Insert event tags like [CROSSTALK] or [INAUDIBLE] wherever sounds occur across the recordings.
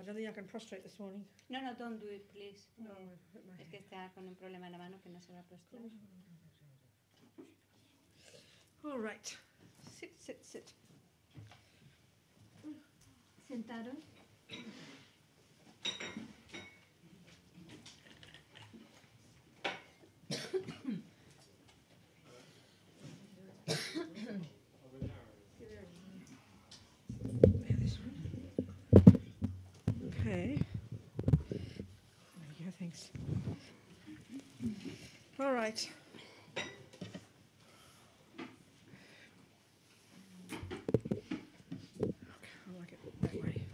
I don't think I can prostrate this morning. No, no, don't do it, please. No, no. Es que está con un problema en la mano que no se va a prostrar. All right. Sit, sit, sit. Sentaron. Okay. There we go, thanks. All right. Okay, I like it that way.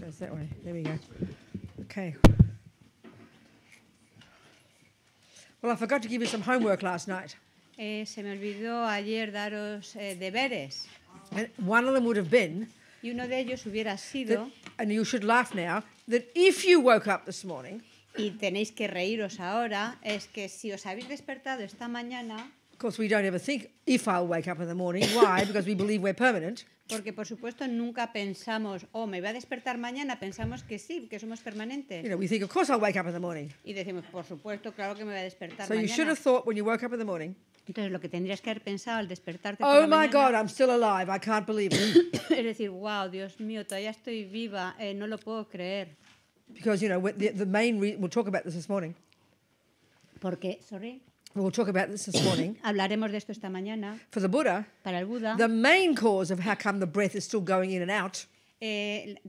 goes that way. There we go. Okay. Well, I forgot to give you some homework last night. Eh, se me olvidó ayer daros eh, deberes. And one of them would have been. Y uno de ellos hubiera sido and you should laugh now, that if you woke up this morning. Y tenéis que reíros ahora, es que si os habéis despertado esta mañana. Of course, we don't ever think if I'll wake up in the morning. Why? [LAUGHS] Because we believe we're permanent. Porque por supuesto nunca pensamos, oh, me voy a despertar mañana, pensamos que sí, que somos permanentes. You know, we think, of course I'll wake up in the morning. Y decimos, por supuesto, claro que me voy a despertar so mañana. So you should have thought when you woke up in the morning. Entonces, lo que tendrías que haber pensado al despertarte. Oh por la my mañana, God, I'm still alive. I can't believe it. [COUGHS] es decir, wow, Dios mío, todavía estoy viva, eh, no lo puedo creer. Because, you know, the, the main reason, we'll talk about this this morning. Porque, sorry. We'll talk about this this morning. [COUGHS] Hablaremos de esto esta mañana. For the Buddha, para el Buda, the main cause of how come the breath is still going in and out de eh,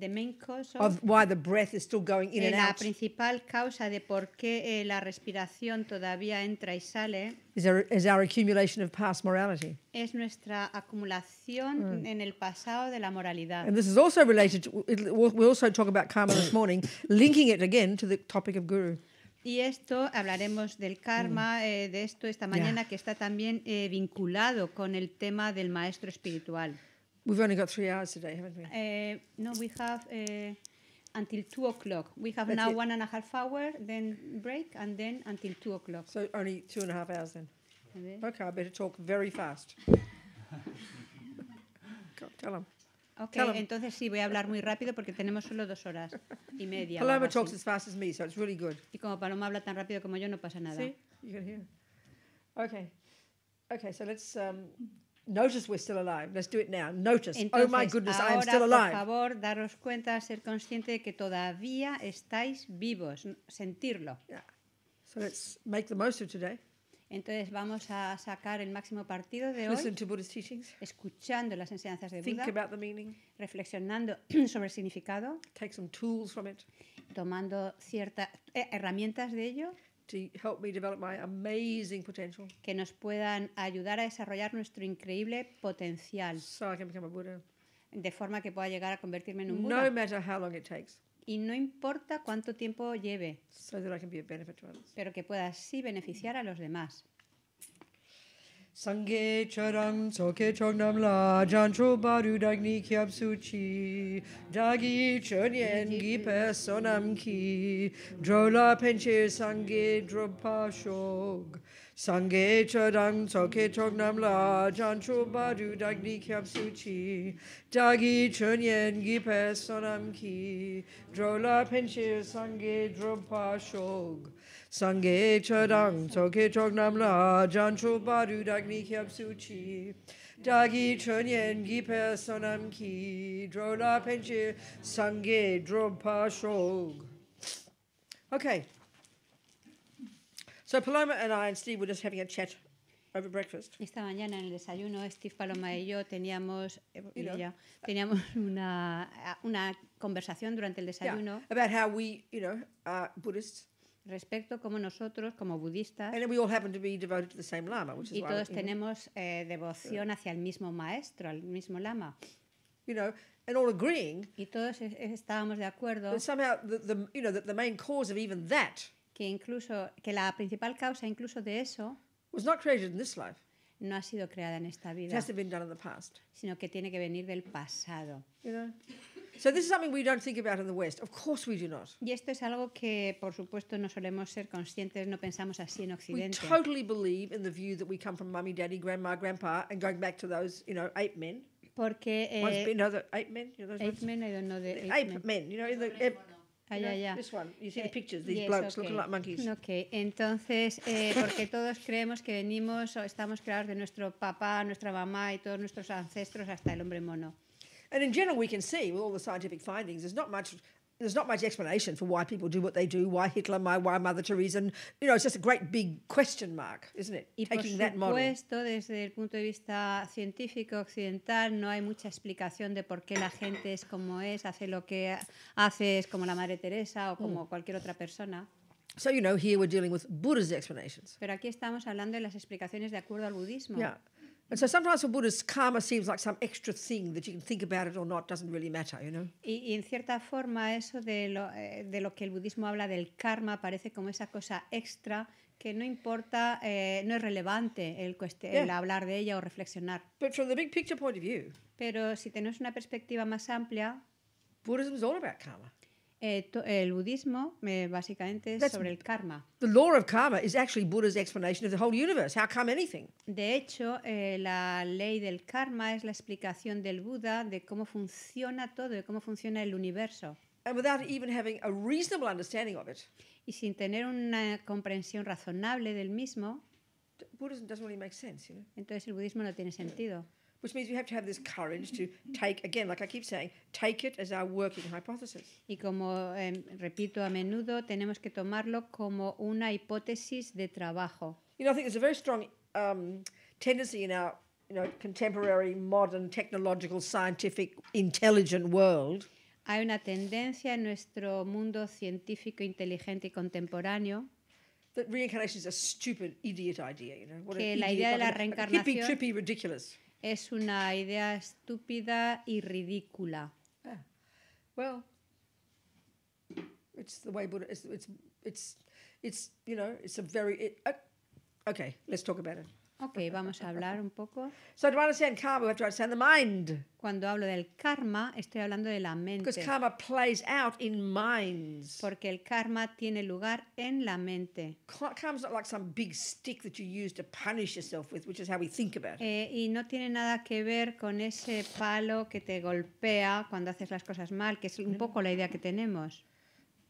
eh, la principal causa de por qué eh, la respiración todavía entra y sale es nuestra acumulación mm. en el pasado de la moralidad. Y esto hablaremos del karma, mm. de esto esta mañana, que está también vinculado con el tema del maestro espiritual. We've only got three hours today, haven't we? Uh, no, we have uh, until two o'clock. We have That's now it. one and a half hour, then break, and then until two o'clock. So only two and a half hours then. Okay, I better talk very fast. [LAUGHS] tell them. Ok, entonces sí, voy a hablar muy rápido porque tenemos solo dos horas y media. Paloma talks as fast as me, so it's really good. Y como Paloma habla tan rápido como yo, no pasa nada. See? You can hear. Okay. Okay, so let's um, Notice Entonces, ahora, Por favor, daros cuenta, ser consciente de que todavía estáis vivos, sentirlo. Entonces vamos a sacar el máximo partido de hoy, escuchando las enseñanzas de Buda, reflexionando [CLEARS THROAT] sobre el significado, tomando ciertas eh, herramientas de ello que nos puedan ayudar a desarrollar nuestro increíble potencial. De forma que pueda llegar a convertirme en un Buda. No Y no importa cuánto tiempo lleve. Pero que pueda así beneficiar a los demás. Sange charam soke chognam la jancho baru dagni kyab suchi dagi chonyen gi personam ki drola penche sange dropa shog sange charam soke chognam la jancho baru dagni kyab suchi dagi chonyen gi personam ki drola penche sange dropa shog Sange Chodang, Toke nam La, Jancho Baru Dagni Kyab Suchi, Dagi gi Gipe Sonam Ki, Drola Penche, Sange pa Shog. Okay. So Paloma and I and Steve were just having a chat over breakfast. Esta mañana en el desayuno, Steve Paloma y yo teníamos, eh, you know, ella, teníamos [LAUGHS] una, una conversación durante el desayuno. Yeah, about how we, you know, are Buddhists. respecto como nosotros, como budistas, y todos tenemos eh, devoción hacia el mismo maestro, al mismo lama. Y todos estábamos de acuerdo que incluso que la principal causa incluso de eso no ha sido creada en esta vida, sino que tiene que venir del pasado. So this is something we don't think about in the West. Of course we do not. Y esto es algo que por supuesto no solemos ser conscientes, no pensamos así en occidente. We totally believe in the view that we come from mummy, daddy, grandma, grandpa and going back to those, you know, ape men. Porque eh, One's been, no, the ape men, you know those ape ones? men, I don't know the ape, ape men. men, you know, in the ape, Ah, ya, ya. [LAUGHS] Entonces, eh, porque todos creemos que venimos o estamos creados de nuestro papá, nuestra mamá y todos nuestros ancestros hasta el hombre mono. And in general, we can see with all the scientific findings, there's not much there's not much explanation for why people do what they do, why Hitler, my, why Mother Teresa, and you know, it's just a great big question mark, isn't it? Y Taking por supuesto, desde el punto de vista científico occidental, no hay mucha explicación de por qué la gente es como es, hace lo que hace, es como la Madre Teresa o como mm. cualquier otra persona. So you know, here we're dealing with Buddha's explanations. Pero aquí estamos hablando de las explicaciones de acuerdo al budismo. Yeah. And so sometimes for Buddhists, karma seems like some extra thing that you can think about it or not doesn't really matter, you know. Y, y en cierta forma eso de lo, eh, de lo que el budismo habla del karma parece como esa cosa extra que no importa, eh, no es relevante el, cueste, yeah. el, hablar de ella o reflexionar. But from the big picture point of view, Pero si tenemos una perspectiva más amplia, Buddhism is all about karma. Eh, el budismo eh, básicamente es That's, sobre el karma. The law of karma is actually Buddha's explanation of the whole universe. How come anything? De hecho, eh, la ley del karma es la explicación del Buda de cómo funciona todo, de cómo funciona el universo. And without even having a reasonable understanding of it. Y sin tener una comprensión razonable del mismo. Buddhism doesn't really make sense, you know? Entonces el budismo no tiene sentido. Yeah. which means we have to have this courage to take, again, like I keep saying, take it as our working hypothesis. Y como eh, repito a menudo, tenemos que tomarlo como una hipótesis de trabajo. You know, I think there's a very strong um, tendency in our, you know, contemporary, modern, technological, scientific, intelligent world. Hay una tendencia en nuestro mundo científico, inteligente y contemporáneo that reincarnation is a stupid, idiot idea, you know. What que la idea de la reencarnación... Hippie, trippy, ridiculous es una idea estúpida y ridícula. Yeah. Well, it's the way Buddha. It's it's it's, it's you know it's a very it, uh, okay. Let's talk about it. Ok, vamos a hablar un poco. [LAUGHS] So to understand karma, we have to understand the mind. Cuando hablo del karma, estoy hablando de la mente. Because karma plays out in minds. Porque el karma tiene lugar en la mente. Karma's not like some big stick that you use to punish yourself with, which is how we think about it. Eh, y no tiene nada que ver con ese palo que te golpea cuando haces las cosas mal, que es un poco la idea que tenemos.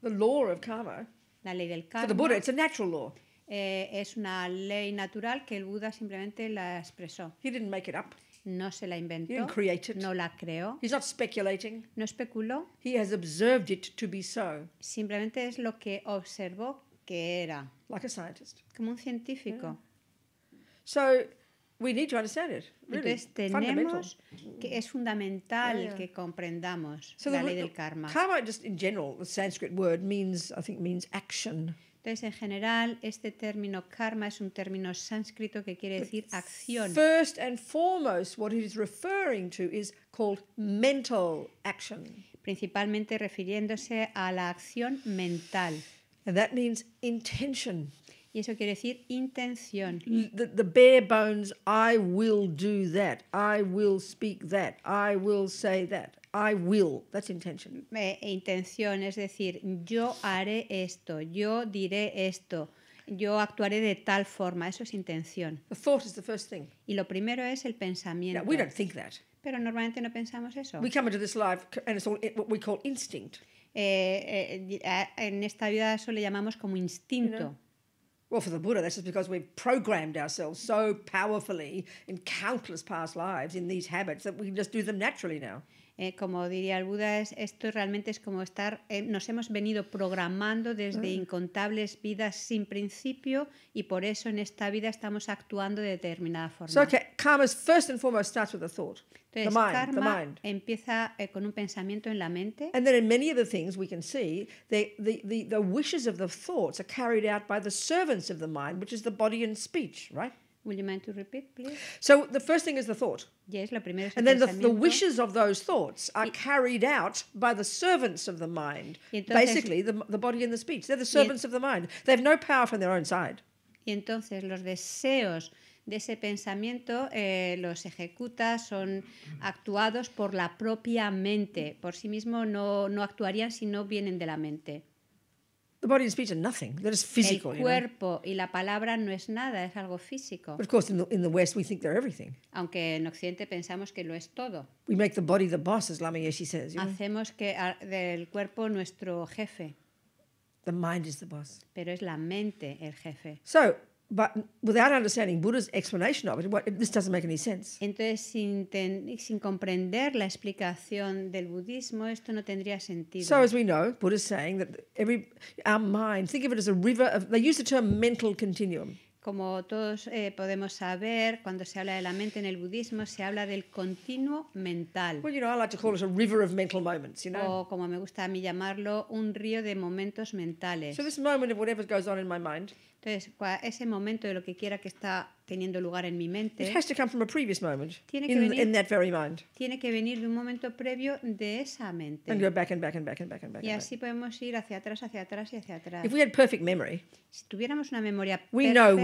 The law of karma. La ley del karma. For the Buddha, it's a natural law eh, es una ley natural que el Buda simplemente la expresó. He didn't make it up. No se la inventó. He didn't create No la creó. He's not speculating. No especuló. He has observed it to be so. Simplemente es lo que observó que era. Like a scientist. Como un científico. So we need to understand it. Really. Entonces tenemos que es fundamental yeah, yeah. que comprendamos la ley del karma. Karma, just in general, the Sanskrit word means, I think, means action. Entonces, en general, este término karma es un término sánscrito que quiere decir acción. First and foremost, what it is referring to is called mental action. Principalmente refiriéndose a la acción mental. that means intention. Y eso quiere decir intención. the, bare bones, I will do that, I will speak that, I will say that, I will. That's intention. to intención, es decir, yo haré esto, yo diré esto, yo actuaré de tal forma. Eso es intención. The thought is the first thing. Y lo primero es el pensamiento. Now, we don't think that. Pero normalmente no pensamos eso. We come into this life and it's all what we call instinct. Eh, eh, en esta vida eso le llamamos como instinto. You know? Well, for the Buddha, that's just because we've programmed ourselves so powerfully in countless past lives in these habits that we can just do them naturally now. eh, como diría el Buda, esto realmente es como estar, eh, nos hemos venido programando desde mm. incontables vidas sin principio y por eso en esta vida estamos actuando de determinada forma. So, okay, karma first and foremost starts with a thought. Entonces, the mind, karma the mind. empieza eh, con un pensamiento en la mente. And then in many of the things we can see, the, the, the, the wishes of the thoughts are carried out by the servants of the mind, which is the body and speech, right? Would you mind to repeat, please? So the first thing is the thought. Yes, la primera And then the, the, wishes of those thoughts are carried out by the servants of the mind. Entonces, Basically, the, the body and the speech. They're the servants of the mind. They have no power from their own side. Y entonces los deseos de ese pensamiento eh, los ejecuta, son actuados por la propia mente. Por sí mismo no, no actuarían si no vienen de la mente. The body and speech are nothing. That physical. El cuerpo you know? y la palabra no es nada, es algo físico. But of course, in the, in the West, we think they're everything. Aunque en Occidente pensamos que lo es todo. We make the body the boss, as Lama Yeshe says. You know? Hacemos que a, ah, del cuerpo nuestro jefe. The mind is the boss. Pero es la mente el jefe. So, But without understanding Buddha's explanation of it, what, this doesn't make any sense. Entonces, sin, ten, sin comprender la explicación del budismo, esto no tendría sentido. So, as we know, Buddha's saying that every our mind, think of it as a river of. They use the term mental continuum. Como todos eh, podemos saber, cuando se habla de la mente en el budismo, se habla del continuo mental. Well, you know, I like to call it a river of mental moments, you know. O como me gusta a mí llamarlo, un río de momentos mentales. So this moment of whatever goes on in my mind. Entonces, ese momento de lo que quiera que está teniendo lugar en mi mente. Tiene que venir, de un momento previo de esa mente. Y así podemos ir hacia atrás, hacia atrás y hacia atrás. Si tuviéramos una memoria perfecta.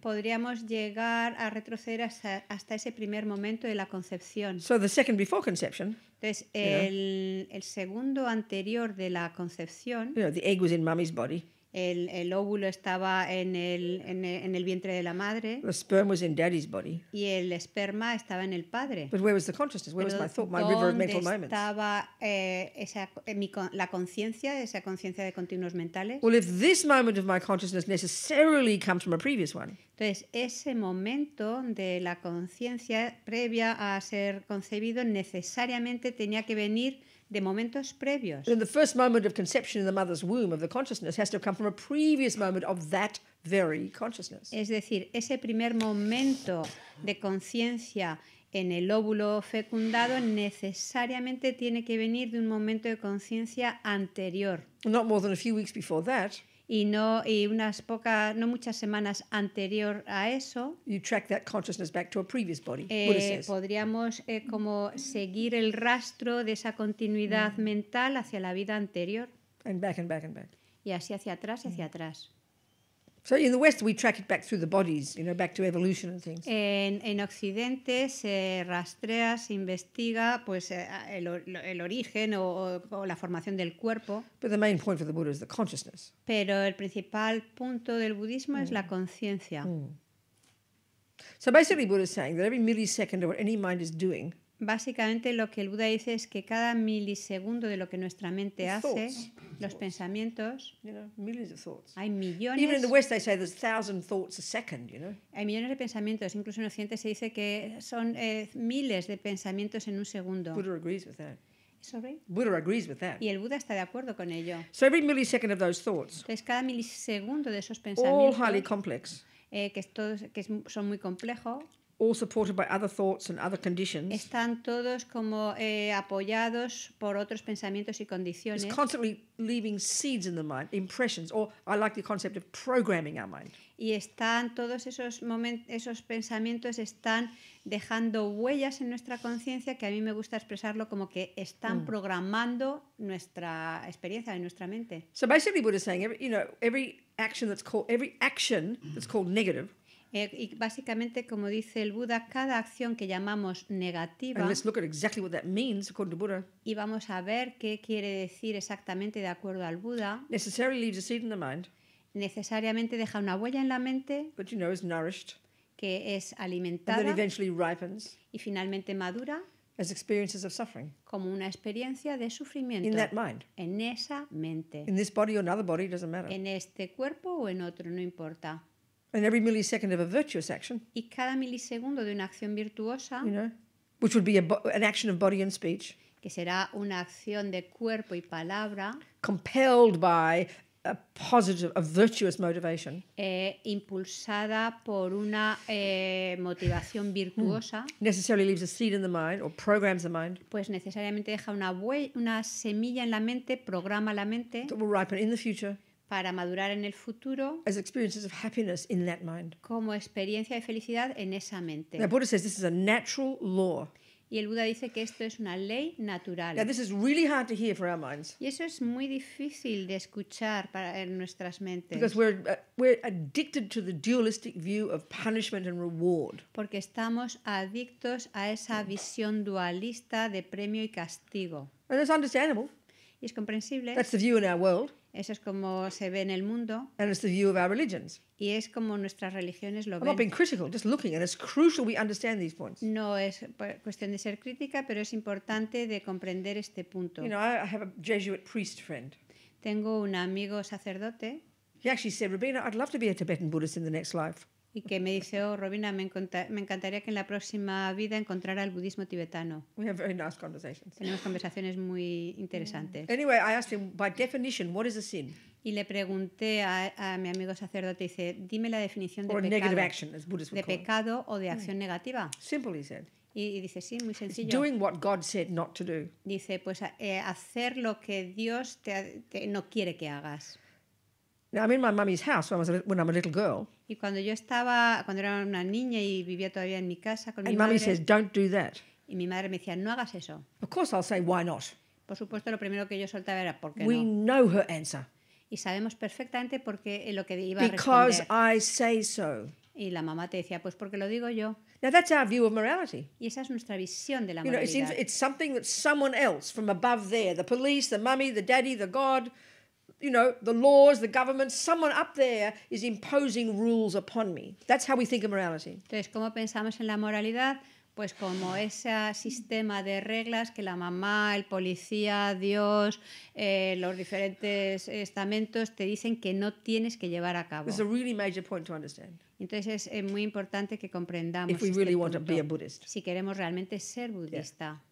Podríamos llegar a retroceder hasta, ese primer momento de la concepción. Entonces, el, segundo anterior de la concepción. You the egg in body. El, el óvulo estaba en el, en, el, en el, vientre de la madre. The sperm was in daddy's body. Y el esperma estaba en el padre. But where was the consciousness? Where Pero was my thought, my river of mental moments? estaba eh, esa, eh, mi, la conciencia, esa conciencia de continuos mentales? Well, if this moment of my consciousness necessarily comes from a previous one. Entonces, ese momento de la conciencia previa a ser concebido necesariamente tenía que venir de momentos previos. And the first moment of conception in the mother's womb of the consciousness has to come from a previous moment of that very consciousness. Es decir, ese primer momento de conciencia en el óvulo fecundado necesariamente tiene que venir de un momento de conciencia anterior. Not more than a few weeks before that y no unas pocas no muchas semanas anterior a eso podríamos eh, como seguir el rastro de esa continuidad mm. mental hacia la vida anterior y así hacia atrás y hacia mm. atrás So in the West, we track it back through the bodies, you know, back to evolution and things. En, en Occidente se rastrea, se investiga, pues eh, el, el origen o, o, la formación del cuerpo. But the main point for the Buddha is the consciousness. Pero el principal punto del budismo mm. es la mm. conciencia. Mm. So basically, Buddha is saying that every millisecond of what any mind is doing Básicamente lo que el Buda dice es que cada milisegundo de lo que nuestra mente hace, los pensamientos, hay millones de pensamientos, incluso en Occidente se dice que son eh, miles de pensamientos en un segundo. Buddha agrees with that. agrees with that. Y el Buda está de acuerdo con ello. So every of those thoughts, Entonces cada milisegundo de esos pensamientos, eh, que, que son muy complejos, all supported by other thoughts and other conditions. Están todos como eh, apoyados por otros pensamientos y condiciones. It's constantly leaving seeds in the mind, impressions, or I like the concept of programming our mind. Y están todos esos momentos, esos pensamientos están dejando huellas en nuestra conciencia que a mí me gusta expresarlo como que están mm. programando nuestra experiencia en nuestra mente. So basically, Buddha is saying, you know, every action that's called every action that's called negative. Eh, y básicamente, como dice el Buda, cada acción que llamamos negativa. y vamos a ver qué quiere decir exactamente de acuerdo al Buda. necesariamente deja una huella en la mente. que es alimentada. y finalmente madura. Como una experiencia de sufrimiento. En esa mente. En este cuerpo o en otro, no importa. And every millisecond of a virtuous action. Y cada milisegundo de una acción virtuosa. You know, which would be a an action of body and speech. Que será una acción de cuerpo y palabra. Compelled by a positive, a virtuous motivation. Eh, impulsada por una eh, motivación hmm. virtuosa. Mm. Necessarily leaves a seed in the mind or programs the mind. Pues necesariamente deja una, una semilla en la mente, programa la mente. That will ripen in the future para madurar en el futuro as experiences of happiness in that mind. como experiencia de felicidad en esa mente. Now, Buddha says this is a natural law. Y el Buda dice que esto es una ley natural. Now, this is really hard to hear for our minds. Y eso es muy difícil de escuchar para en nuestras mentes. Because we're, uh, we're addicted to the dualistic view of punishment and reward. Porque estamos adictos a esa visión dualista de premio y castigo. And that's understandable. Y es comprensible. That's the view in our world. Eso es como se ve en el mundo. And it's the view of our religions. Y es como nuestras religiones lo I'm not being critical, just looking, and it's crucial we understand these points. No es cuestión de ser crítica, pero es importante de comprender este punto. You know, I have a Jesuit priest friend. Tengo un amigo sacerdote. He actually said, Rabina, I'd love to be a Tibetan Buddhist in the next life y que me dice, oh, Robina, me, me, encantaría que en la próxima vida encontrara el budismo tibetano. We have very nice conversations. Tenemos conversaciones muy interesantes. Mm. Anyway, I asked him, by definition, what is a sin? Y le pregunté a, a mi amigo sacerdote, dice, dime la definición de pecado, de pecado o de mm. acción negativa. Simple, he said. Y, dice, sí, muy sencillo. doing what God said not to do. Dice, pues eh, hacer lo que Dios te, no quiere que hagas. Now, I'm in my mummy's house when I was a, when I'm a little girl. Y cuando yo estaba, cuando era una niña y vivía todavía en mi casa con mi madre. Don't do that. Y mi madre me decía, no hagas eso. Of course I'll say, Why not? Por supuesto, lo primero que yo soltaba era, ¿por qué We no? Know her answer. Y sabemos perfectamente por qué eh, lo que iba a responder. I say so. Y la mamá te decía, pues porque lo digo yo. Now that's our view of morality. Y esa es nuestra visión de la moralidad. You know, it's, it's something that someone else from above there, the police, the mummy, the daddy, the God, you Entonces, ¿cómo pensamos en la moralidad? Pues como ese sistema de reglas que la mamá, el policía, Dios, eh, los diferentes estamentos te dicen que no tienes que llevar a cabo. a Entonces es eh, muy importante que comprendamos este si queremos realmente ser budista.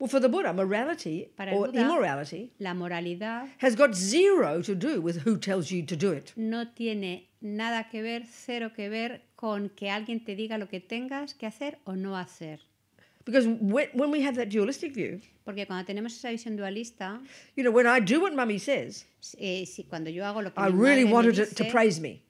Well, for the Buddha, morality or Buda, immorality la moralidad has got zero to do with who tells you to do it. No tiene nada que ver, cero que ver con que alguien te diga lo que tengas que hacer o no hacer. Because when, when we have that dualistic view, porque cuando tenemos esa visión dualista, you know, when I do what mummy says, eh, si cuando yo hago lo que I really want her to, to praise me.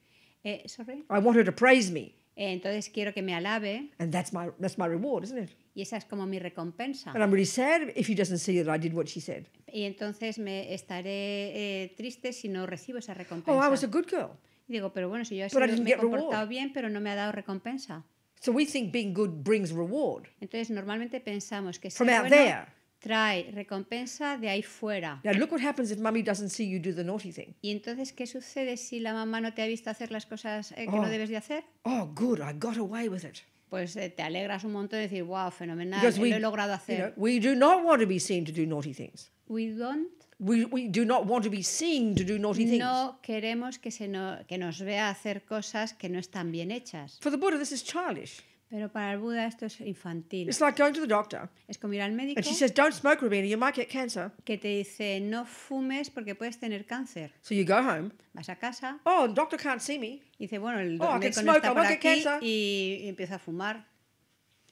Eh, sorry? I want her to praise me. Eh, entonces quiero que me alabe. And that's my that's my reward, isn't it? Y esa es como mi recompensa. But I'm really sad if he doesn't see that I did what she said. Y entonces me estaré eh, triste si no recibo esa recompensa. Oh, I was a good girl. Y digo, pero bueno, si yo But he, me he comportado reward. bien, pero no me ha dado recompensa. So we think being good brings reward. Entonces normalmente pensamos que ser From out bueno there. trae recompensa de ahí fuera. Now look what happens if mommy doesn't see you do the naughty thing. Y entonces qué sucede si la mamá no te ha visto hacer las cosas eh, que oh, no debes de hacer? Oh, good, I got away with it pues eh, te alegras un montón de decir, wow, fenomenal, lo he logrado hacer. we do not want to be seen to do naughty things. We don't. We, we do not want to be seen to do naughty things. No queremos que, se no, que nos vea hacer cosas que no están bien hechas. For the Buddha, this is childish. Pero para el Buda esto es infantil. It's like going to the doctor. Es como ir al médico. And she says, "Don't smoke, Rubina. You might get cancer." Que te dice, "No fumes porque puedes tener cáncer." So you go home. Vas a casa. Oh, the doctor can't see me. Y dice, "Bueno, el oh, médico no está por aquí y, y empieza a fumar."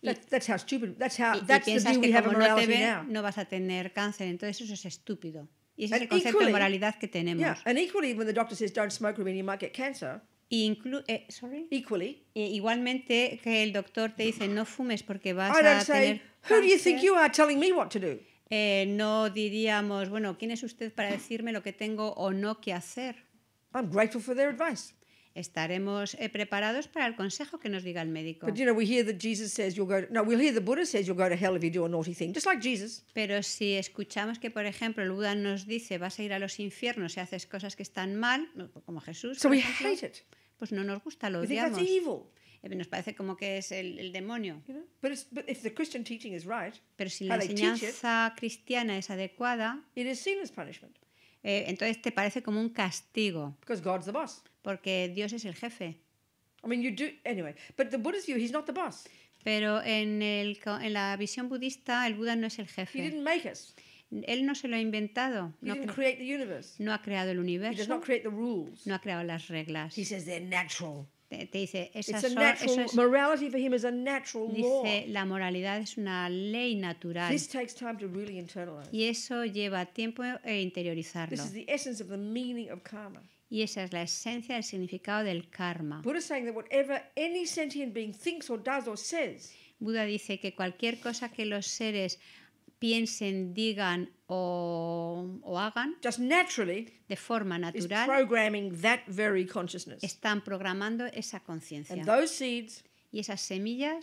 That, that's how stupid. That's how. Y, that's y the view we have of morality ven, now. No vas a tener cáncer, entonces eso es estúpido. Y ese es el concepto equally, de moralidad que tenemos. Yeah, and equally, when the doctor says, "Don't smoke, Rubina. You might get cancer." Eh, eh, igualmente que el doctor te dice no fumes porque vas a tener Who you think you are telling me what to do? Eh, no diríamos, bueno, ¿quién es usted para decirme lo que tengo o no que hacer? Estaremos preparados para el consejo que nos diga el médico. Pero si escuchamos que por ejemplo el Buda nos dice, vas a ir a los infiernos si haces cosas que están mal, como Jesús. So pues no nos gusta, lo odiamos. Eh, nos parece como que es el, demonio. Pero si la enseñanza cristiana es adecuada, eh, entonces te parece como un castigo. Porque Dios es el jefe. Pero en, el, en la visión budista, el Buda no es el jefe. Él no se lo ha inventado. No, ha creado el universo. No ha creado las reglas. te dice, son, es, natural dice la moralidad es una ley natural. Y eso lleva tiempo e interiorizarlo. Y esa es la esencia del significado del karma. Buda dice que cualquier cosa que los seres piensen, digan o, hagan, de forma natural, están programando esa conciencia. y esas semillas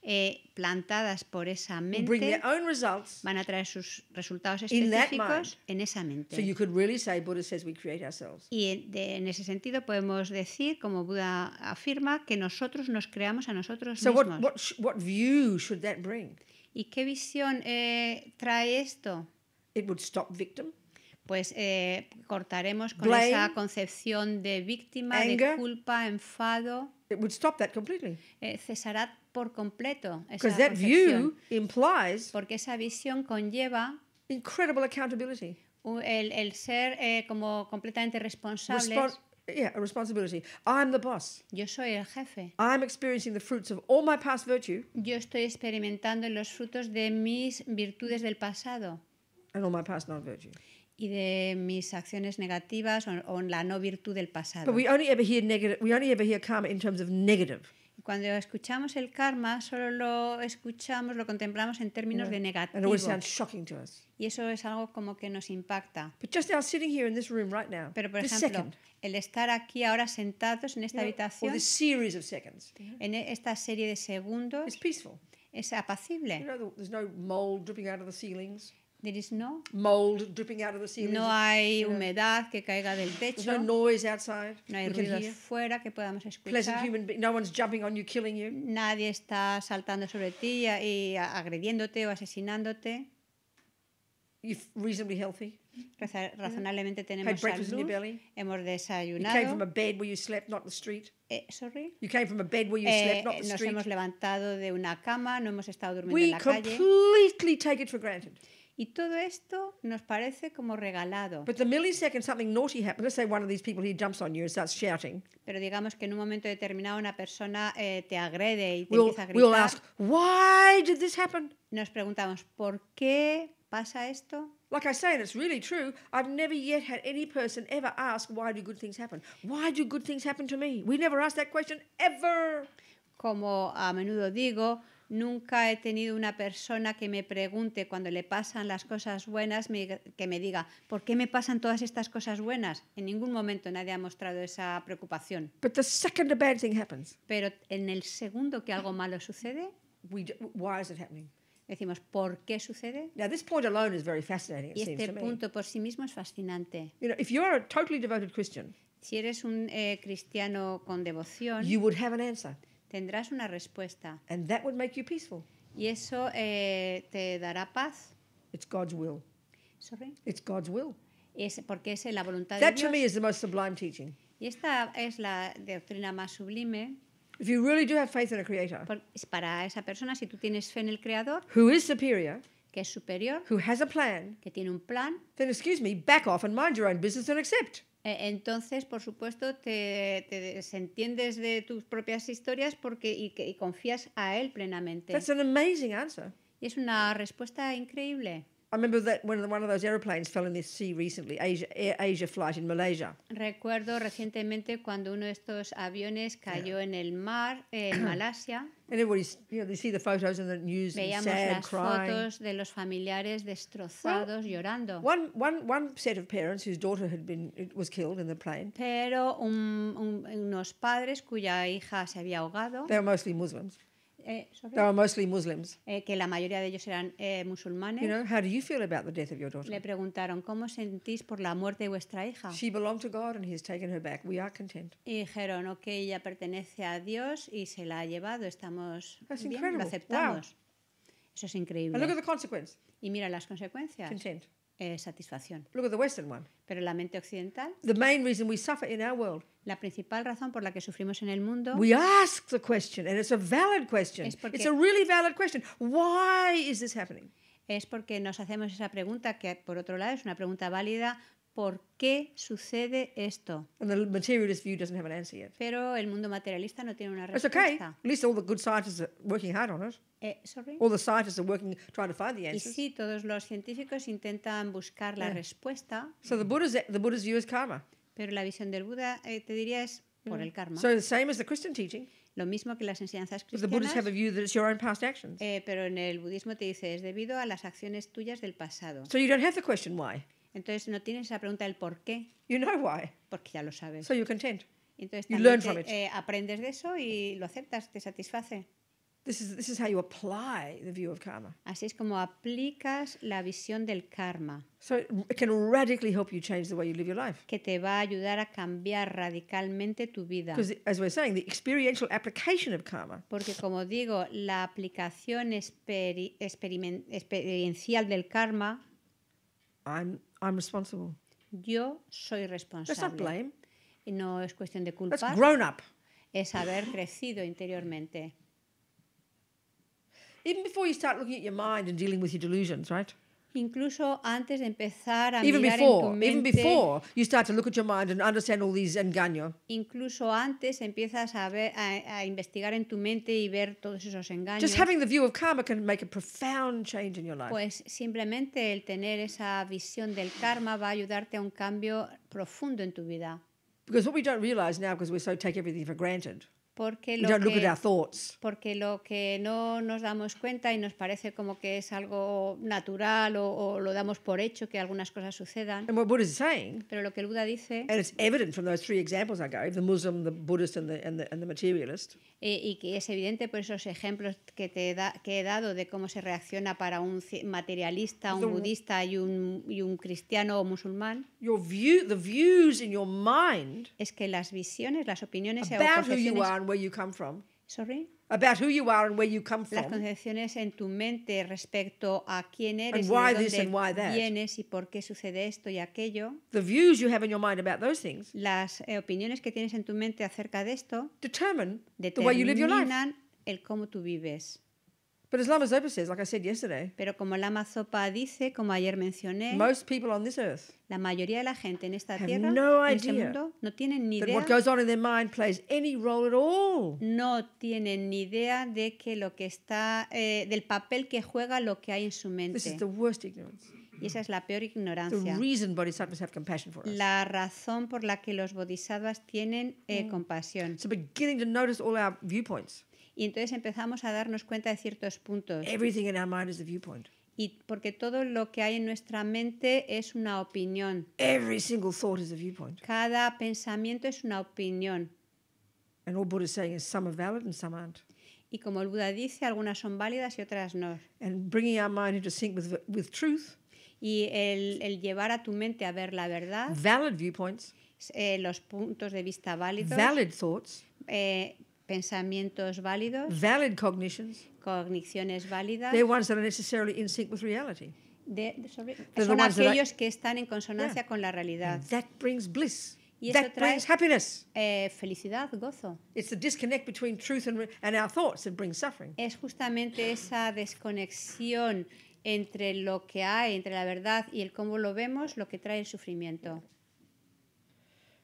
eh, plantadas por esa mente van a traer sus resultados específicos en esa mente. Y en, ese sentido podemos decir, como Buda afirma, que nosotros nos creamos a nosotros mismos. So what ¿Y qué visión eh, trae esto? Pues eh, cortaremos con esa concepción de víctima, de culpa, enfado. It eh, cesará por completo esa that porque esa visión conlleva El, ser como completamente responsable yeah, a responsibility. I'm the boss. Yo soy el jefe. I'm experiencing the fruits of all my past virtue. Yo estoy experimentando los frutos de mis virtudes del pasado. And all my past non virtue. Y de mis acciones negativas o, o la no virtud del pasado. But we only ever hear negative. We only ever hear karma in terms of negative. Cuando escuchamos el karma, solo lo escuchamos, lo contemplamos en términos de negativo. Y eso es algo como que nos impacta. Pero por ejemplo, el estar aquí ahora sentados en esta habitación, en esta serie de segundos, es apacible. There is no mold dripping out of the ceiling. No hay humedad que caiga del techo. There's no noise outside. No hay ruido fuera que podamos escuchar. Pleasant human being. No one's jumping on you, killing you. Nadie está saltando sobre ti y agrediéndote o asesinándote. You're reasonably healthy. Mm-hmm. razonablemente tenemos salud. Hemos desayunado. You came from a bed where you slept, not the street. Eh, sorry. You came from a bed where you eh, not the nos street. Nos hemos levantado de una cama, no hemos estado durmiendo We en la calle. We completely take it for granted. Y todo esto nos parece como regalado. But the millisecond something naughty happens, let's say one of these people jumps on you and starts shouting. Pero digamos que en un momento determinado una persona eh, te agrede y te we'll, empieza a gritar. We'll ask, why did this happen? Nos preguntamos, ¿por qué pasa esto? Like I say, and it's really true, I've never yet had any person ever ask, why do good things happen? Why do good things happen to me? We never ask that question ever. Como a menudo digo, Nunca he tenido una persona que me pregunte cuando le pasan las cosas buenas, que me diga, ¿por qué me pasan todas estas cosas buenas? En ningún momento nadie ha mostrado esa preocupación. Pero en el segundo que algo malo sucede, decimos, ¿por qué sucede? this Y este punto por sí mismo es fascinante. Si eres un eh, cristiano con devoción, you would have tendrás una respuesta. And that would make you peaceful. Y eso eh, te dará paz. It's God's will. Sorry? It's God's will. Es porque es la voluntad that de Dios. That to me is the most sublime teaching. Y esta es la doctrina más sublime. If you really do have faith in a creator, Por, para esa persona, si tú tienes fe en el creador, who is superior, que es superior, who has a plan, que tiene un plan, then excuse me, back off and mind your own business and accept. E, entonces, por supuesto, te, te, desentiendes de tus propias historias porque, y, confías a él plenamente. Y es una respuesta increíble. Recuerdo recientemente cuando uno de estos aviones cayó en el mar en Malasia. And everybody's, you know, they see the photos in the news Veíamos sad, las crying. fotos de los familiares destrozados, well, llorando. One, one, one set of parents whose daughter had been was killed in the plane. Pero un, un, unos padres cuya hija se había ahogado. They were mostly Muslims. eh, They were mostly Muslims. Eh, que la mayoría de ellos eran eh, musulmanes. You know, how do you feel about the death of your daughter? Le preguntaron cómo sentís por la muerte de vuestra hija. She belonged to God and He has taken her back. We are content. Y dijeron, ok, ella pertenece a Dios y se la ha llevado. Estamos That's bien, incredible. lo aceptamos. Wow. Eso es increíble. And look at the consequence. Y mira las consecuencias. Content eh, satisfacción. Look at the Western one. Pero la mente occidental. The main reason we suffer in our world. La principal razón por la que sufrimos en el mundo. We ask the question, and it's a valid question. Es porque, it's a really valid question. Why is this happening? Es porque nos hacemos esa pregunta que por otro lado es una pregunta válida por qué sucede esto. Pero el mundo materialista no tiene una respuesta. okay. At all the good scientists are working hard on it. Eh, all the scientists are working trying to find the Y sí, todos los científicos intentan buscar la eh. respuesta, So the Buddha's view is karma. pero la visión del Buda, eh, te diría, es por mm. el karma. Lo mismo que las enseñanzas cristianas, pero en el budismo te dice, es debido a las acciones tuyas del pasado. So you don't have the question why. Entonces no tienes esa pregunta del por qué. You know why. Porque ya lo sabes. So you can change. Entonces you learn from it. Eh, aprendes de eso y lo aceptas, te satisface. This is, this is how you apply the view of karma. Así es como aplicas la visión del karma. So it can radically help you change the way you live your life. Que te va a ayudar a cambiar radicalmente tu vida. Because as we're saying, the experiential application of karma. Porque como digo, la aplicación experi experiencial del karma. I'm I'm responsible. Yo soy responsable. That's not blame. No es cuestión de culpa. That's grown up. Es haber crecido interiormente. Even before you start looking at your mind and dealing with your delusions, right? incluso antes de empezar a even mirar before, en tu mente, even before you start to look at your mind and understand all these engaños. Incluso antes empiezas a, ver, a, a, investigar en tu mente y ver todos esos engaños. Just having the view of karma can make a profound change in your life. Pues simplemente el tener esa visión del karma va a ayudarte a un cambio profundo en tu vida. Because what we don't realize now because we so take everything for granted. Porque lo, que, porque lo que no nos damos cuenta y nos parece como que es algo natural o, lo damos por hecho que algunas cosas sucedan. pero lo que el Buda dice. Y, que es evidente por esos ejemplos que te da, que he dado de cómo se reacciona para un materialista, un budista y un, y un, cristiano o musulmán. mind es que las visiones, las opiniones y where you come from. Sorry. About who you are and where you come from. Las concepciones en tu mente respecto a quién eres y de dónde vienes y por qué sucede esto y aquello. The views you have in your mind about those things. Las eh, opiniones que tienes en tu mente acerca de esto. Determine the way you live your life. el cómo tú vives. But as Lama Zopa says, like I said yesterday, Pero como Lama Zopa dice, como ayer mencioné, most people on this earth la mayoría de la gente en esta tierra, no en este mundo, no tienen ni idea. what goes on in their mind plays any role at all. no tienen ni idea de que lo que está, eh, del papel que juega lo que hay en su This mente. is the worst ignorance. Y esa es la peor The ignorancia. reason bodhisattvas have compassion for us. La razón por la que los bodhisattvas tienen eh, mm. compasión. So beginning to notice all our viewpoints. Y entonces empezamos a darnos cuenta de ciertos puntos. Y porque todo lo que hay en nuestra mente es una opinión. Cada pensamiento es una opinión. Y como el Buda dice, algunas son válidas y otras no. Y el, llevar a tu mente a ver la verdad. Eh, los puntos de vista válidos. Valid eh, pensamientos válidos, valid cognitions, cogniciones válidas. They're ones that are necessarily in sync with reality. De, de sobre, son aquellos que están en consonancia con la realidad. that brings bliss. Y that brings happiness. Eh, felicidad, gozo. It's the disconnect between truth and, and our thoughts that brings suffering. Es justamente esa desconexión entre lo que hay, entre la verdad y el cómo lo vemos, lo que trae el sufrimiento.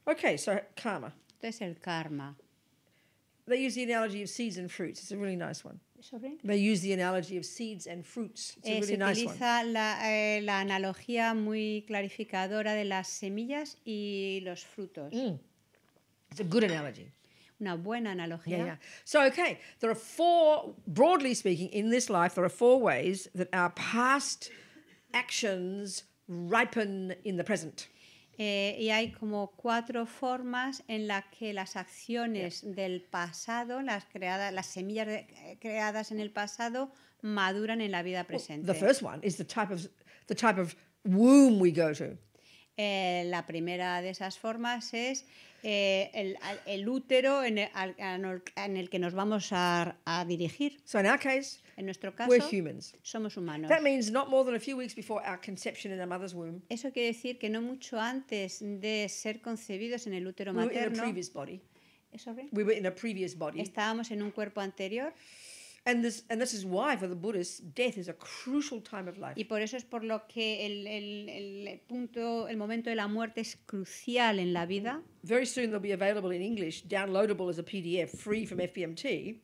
Okay, so karma. Entonces el karma. They use the analogy of seeds and fruits. It's a really nice one. Sorry. They use the analogy of seeds and fruits. It's a eh, really eh, se nice utiliza one. La, eh, la, analogía muy clarificadora de las semillas y los frutos. Mm. It's a good analogy. Una buena analogía. Yeah, yeah. So, okay, there are four, broadly speaking, in this life, there are four ways that our past actions ripen in the present. Eh, y hay como cuatro formas en las que las acciones del pasado, las, creadas, las semillas eh, creadas en el pasado, maduran en la vida presente. the first one is the type of, womb we go to. Eh, la primera de esas formas es eh, el, útero en el, que nos vamos a, dirigir. en nuestro caso, somos humanos. Eso quiere decir que no mucho antes de ser concebidos en el útero materno. Estábamos en un cuerpo anterior. And this, and this is why for the Buddhists, death is a crucial time of life. Y por eso es por lo que el, el, el punto, el momento de la muerte es crucial en la vida. Very soon they'll be available in English, downloadable as a PDF, free from FBMT.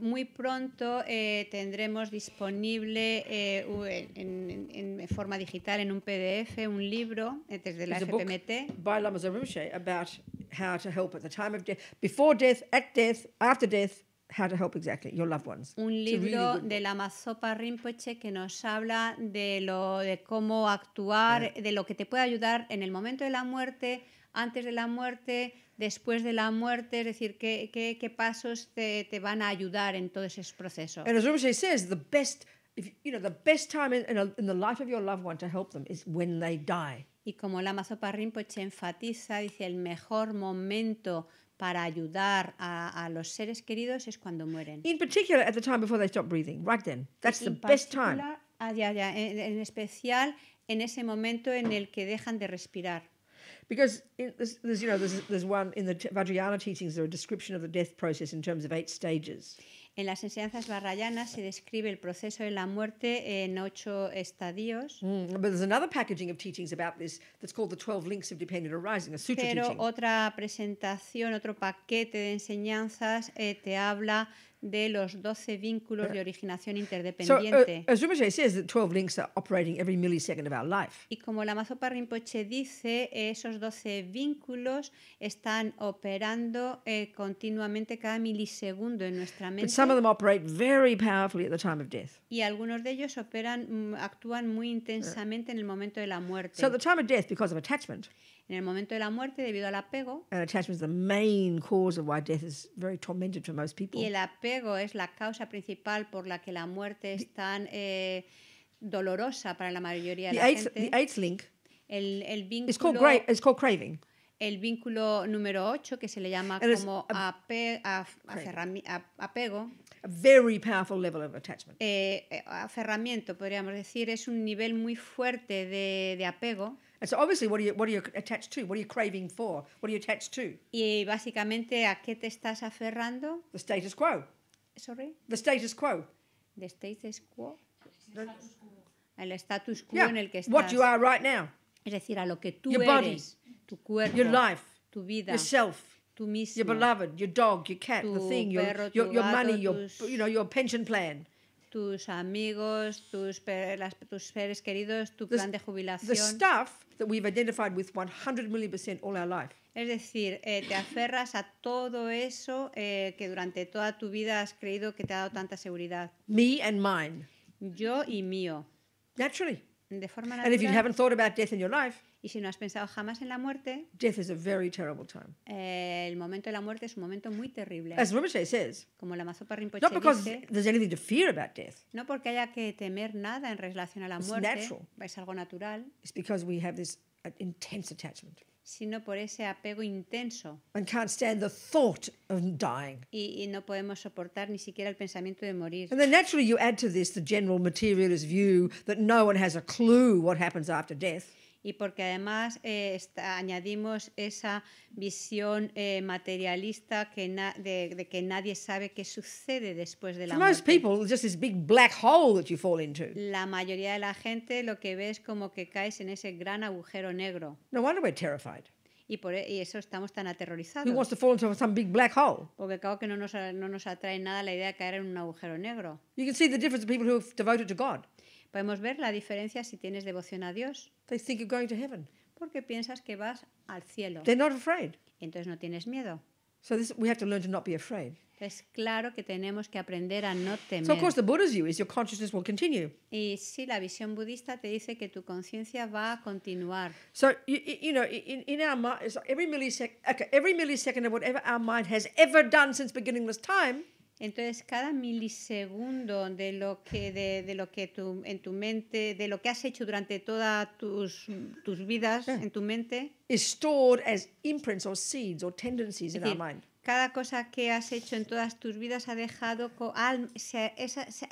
muy pronto eh, tendremos disponible eh, en, en, en, forma digital, en un PDF, un libro eh, desde la FPMT. By Lama Zarushe about how to help at the time of death, before death, at death, after death, Un libro de la Masopa Rinpoche que nos habla de lo de cómo actuar, de lo que te puede ayudar en el momento de la muerte, antes de la muerte, después de la muerte, es decir, qué, qué, pasos te, van a ayudar en todo ese proceso. Y como la Masopa Rinpoche enfatiza, dice el mejor momento para ayudar a, a, los seres queridos es cuando mueren. In particular, at the time before they stop breathing, right then. That's the best time. Ah, ya, ya. En, especial en ese momento en el que dejan de respirar. Because in, there's, there's, you know, there's, there's one in the Vajrayana teachings, there's a description of the death process in terms of eight stages. En las enseñanzas barrayanas se describe el proceso de la muerte en ocho estadios. Mm, but there's another packaging of teachings about this that's called the 12 links of dependent arising, a sutra Pero teaching. otra presentación, otro paquete de enseñanzas eh, te habla de los 12 vínculos de eh, originación eh, interdependiente. Y como la Mazopa Rinpoche dice, esos 12 vínculos están operando eh, continuamente cada milisegundo en nuestra mente. Y algunos de ellos operan, mm, actúan muy intensamente en el momento de la muerte. So en el momento de la muerte debido al apego. attachment is the main cause of why death is very tormented for most people. Y el apego es la causa principal por la que la muerte es tan eh, dolorosa para la mayoría de la gente. The eighth link el, el vínculo, It's called, gra it's called craving. El vínculo número 8 que se le llama And como a, ape, a, a, apego. A very powerful level of attachment. Eh, eh, aferramiento, podríamos decir, es un nivel muy fuerte de, de apego. And so obviously, what are you, what are you attached to? What are you craving for? What are you attached to? Y básicamente, ¿a qué te estás aferrando? The status quo. Sorry. The status quo. The status quo. The, el status quo yeah. en el que estás. What you are right now. Es decir, a lo que tú your eres, body, tu cuerpo, your life, tu vida, yourself, mismo, your beloved, your dog, your cat, the thing, your, perro, your, your, your gato, money, your tus... you know, your pension plan. tus amigos, tus, tus seres queridos, tu the, plan de jubilación. The stuff that we've identified with 100 million percent all our life. Es decir, eh, te aferras a todo eso eh, que durante toda tu vida has creído que te ha dado tanta seguridad. Me and mine. Yo y mío. Naturally. De forma natural. And if you haven't thought about death in your life, Y si no has pensado jamás en la muerte, death is a very terrible time. Eh, el momento de la muerte es un momento muy terrible. As Rinpoche says. Como la Mazopa Rinpoche not because dice, there's anything to fear about death. No porque haya que temer nada en relación a la It's muerte. Natural. Es algo natural. It's because we have this uh, intense attachment. Sino por ese apego intenso. And can't stand the thought of dying. Y, y no podemos soportar ni siquiera el pensamiento de morir. And then naturally you add to this the general materialist view that no one has a clue what happens after death y porque además eh, añadimos esa visión eh, materialista que de, de, que nadie sabe qué sucede después de la muerte. La mayoría de la gente lo que ve es como que caes en ese gran agujero negro. No we're terrified. Y por e, eso estamos tan aterrorizados. Porque claro que no nos, atrae nada la idea de caer en un agujero negro. You can see the difference of people who have devoted to God. Podemos ver la diferencia si tienes devoción a Dios. They think you're going to heaven. Porque piensas que vas al cielo. They're not afraid. Entonces no tienes miedo. So this, we have to learn to not be afraid. Es claro que tenemos que aprender a no temer. So of course the Buddha's view is your consciousness will continue. Y sí, la visión budista te dice que tu conciencia va a continuar. So you, you know, in, in our mind, every millisecond, okay, every millisecond of whatever our mind has ever done since beginningless time. Entonces, cada milisegundo de lo que, de, de lo que en tu mente, de lo que has hecho durante todas tus, tus vidas ah. en tu mente, es stored as imprints or seeds or tendencies in our mind. Cada cosa que has hecho en todas tus vidas ha dejado se,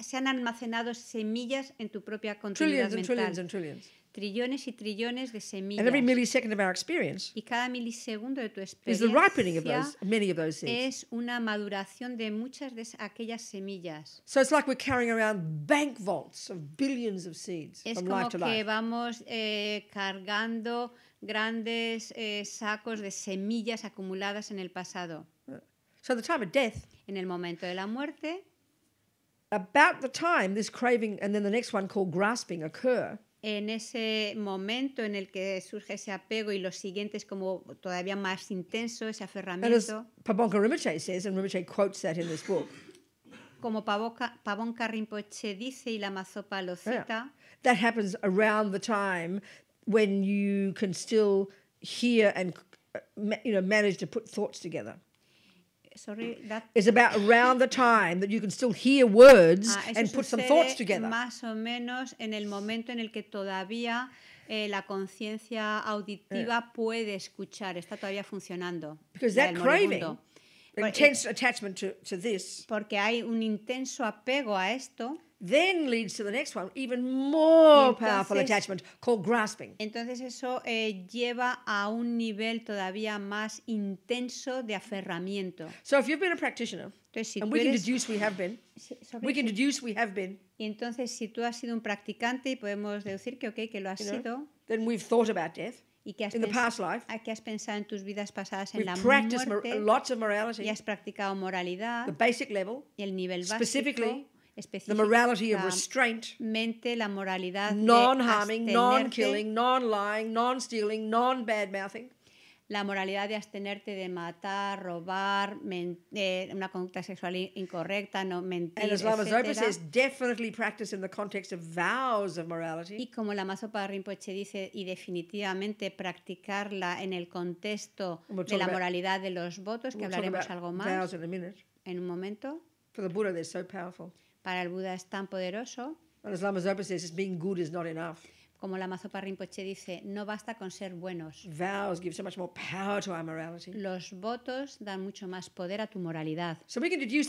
se, han almacenado semillas en tu propia continuidad trillions mental. trillions and trillions trillones y trillones de semillas. And every millisecond of our experience y cada milisegundo de tu is the ripening of those, many of those seeds. es una maduración de muchas de aquellas semillas. So it's like we're carrying around bank vaults of billions of seeds Es from como life to que life. vamos eh, cargando grandes eh, sacos de semillas acumuladas en el pasado. So the time of death, En el momento de la muerte, about the time this craving and then the next one called grasping occur, en ese momento en el que surge ese apego y los siguientes como todavía más intenso, ese aferramiento. Pabonka Rinpoche says, and Rinpoche quotes that in this book. Como pavón Pabonka Rinpoche dice y la Mazopa lo cita. Yeah. That happens around the time when you can still hear and uh, you know manage to put thoughts together sorry, that is about around the time that you can still hear words ah, and put some thoughts together. Más o menos en el momento en el que todavía eh, la conciencia auditiva yeah. puede escuchar, está todavía funcionando. Because that craving, intense attachment to, to this. Porque hay un intenso apego a esto then leads to the next one, even more entonces, powerful attachment called grasping. Entonces eso eh, lleva a un nivel todavía más intenso de aferramiento. So if you've been a practitioner, entonces, si and we eres... can deduce we have been, [LAUGHS] we can deduce we have been. Y entonces si tú has sido un practicante y podemos deducir que okay, que lo has you know, sido. Then we've thought about death y que has, in the past life, que has pensado en tus vidas pasadas en la muerte lots of morality, y has practicado moralidad the basic level, y el nivel básico Specifically, específicamente la moralidad non-harming, non-killing, non-lying, non-stealing, non la moralidad de abstenerte de matar, robar, eh, una conducta sexual incorrecta, no mentir, Y como la Mazopa Rinpoche dice, y definitivamente practicarla en el contexto de la moralidad de los votos, que hablaremos algo más en un momento. powerful. Para el Buda es tan poderoso. Como la Mazopa Rinpoche dice, no basta con ser buenos. Los votos dan mucho más poder a tu moralidad. okay.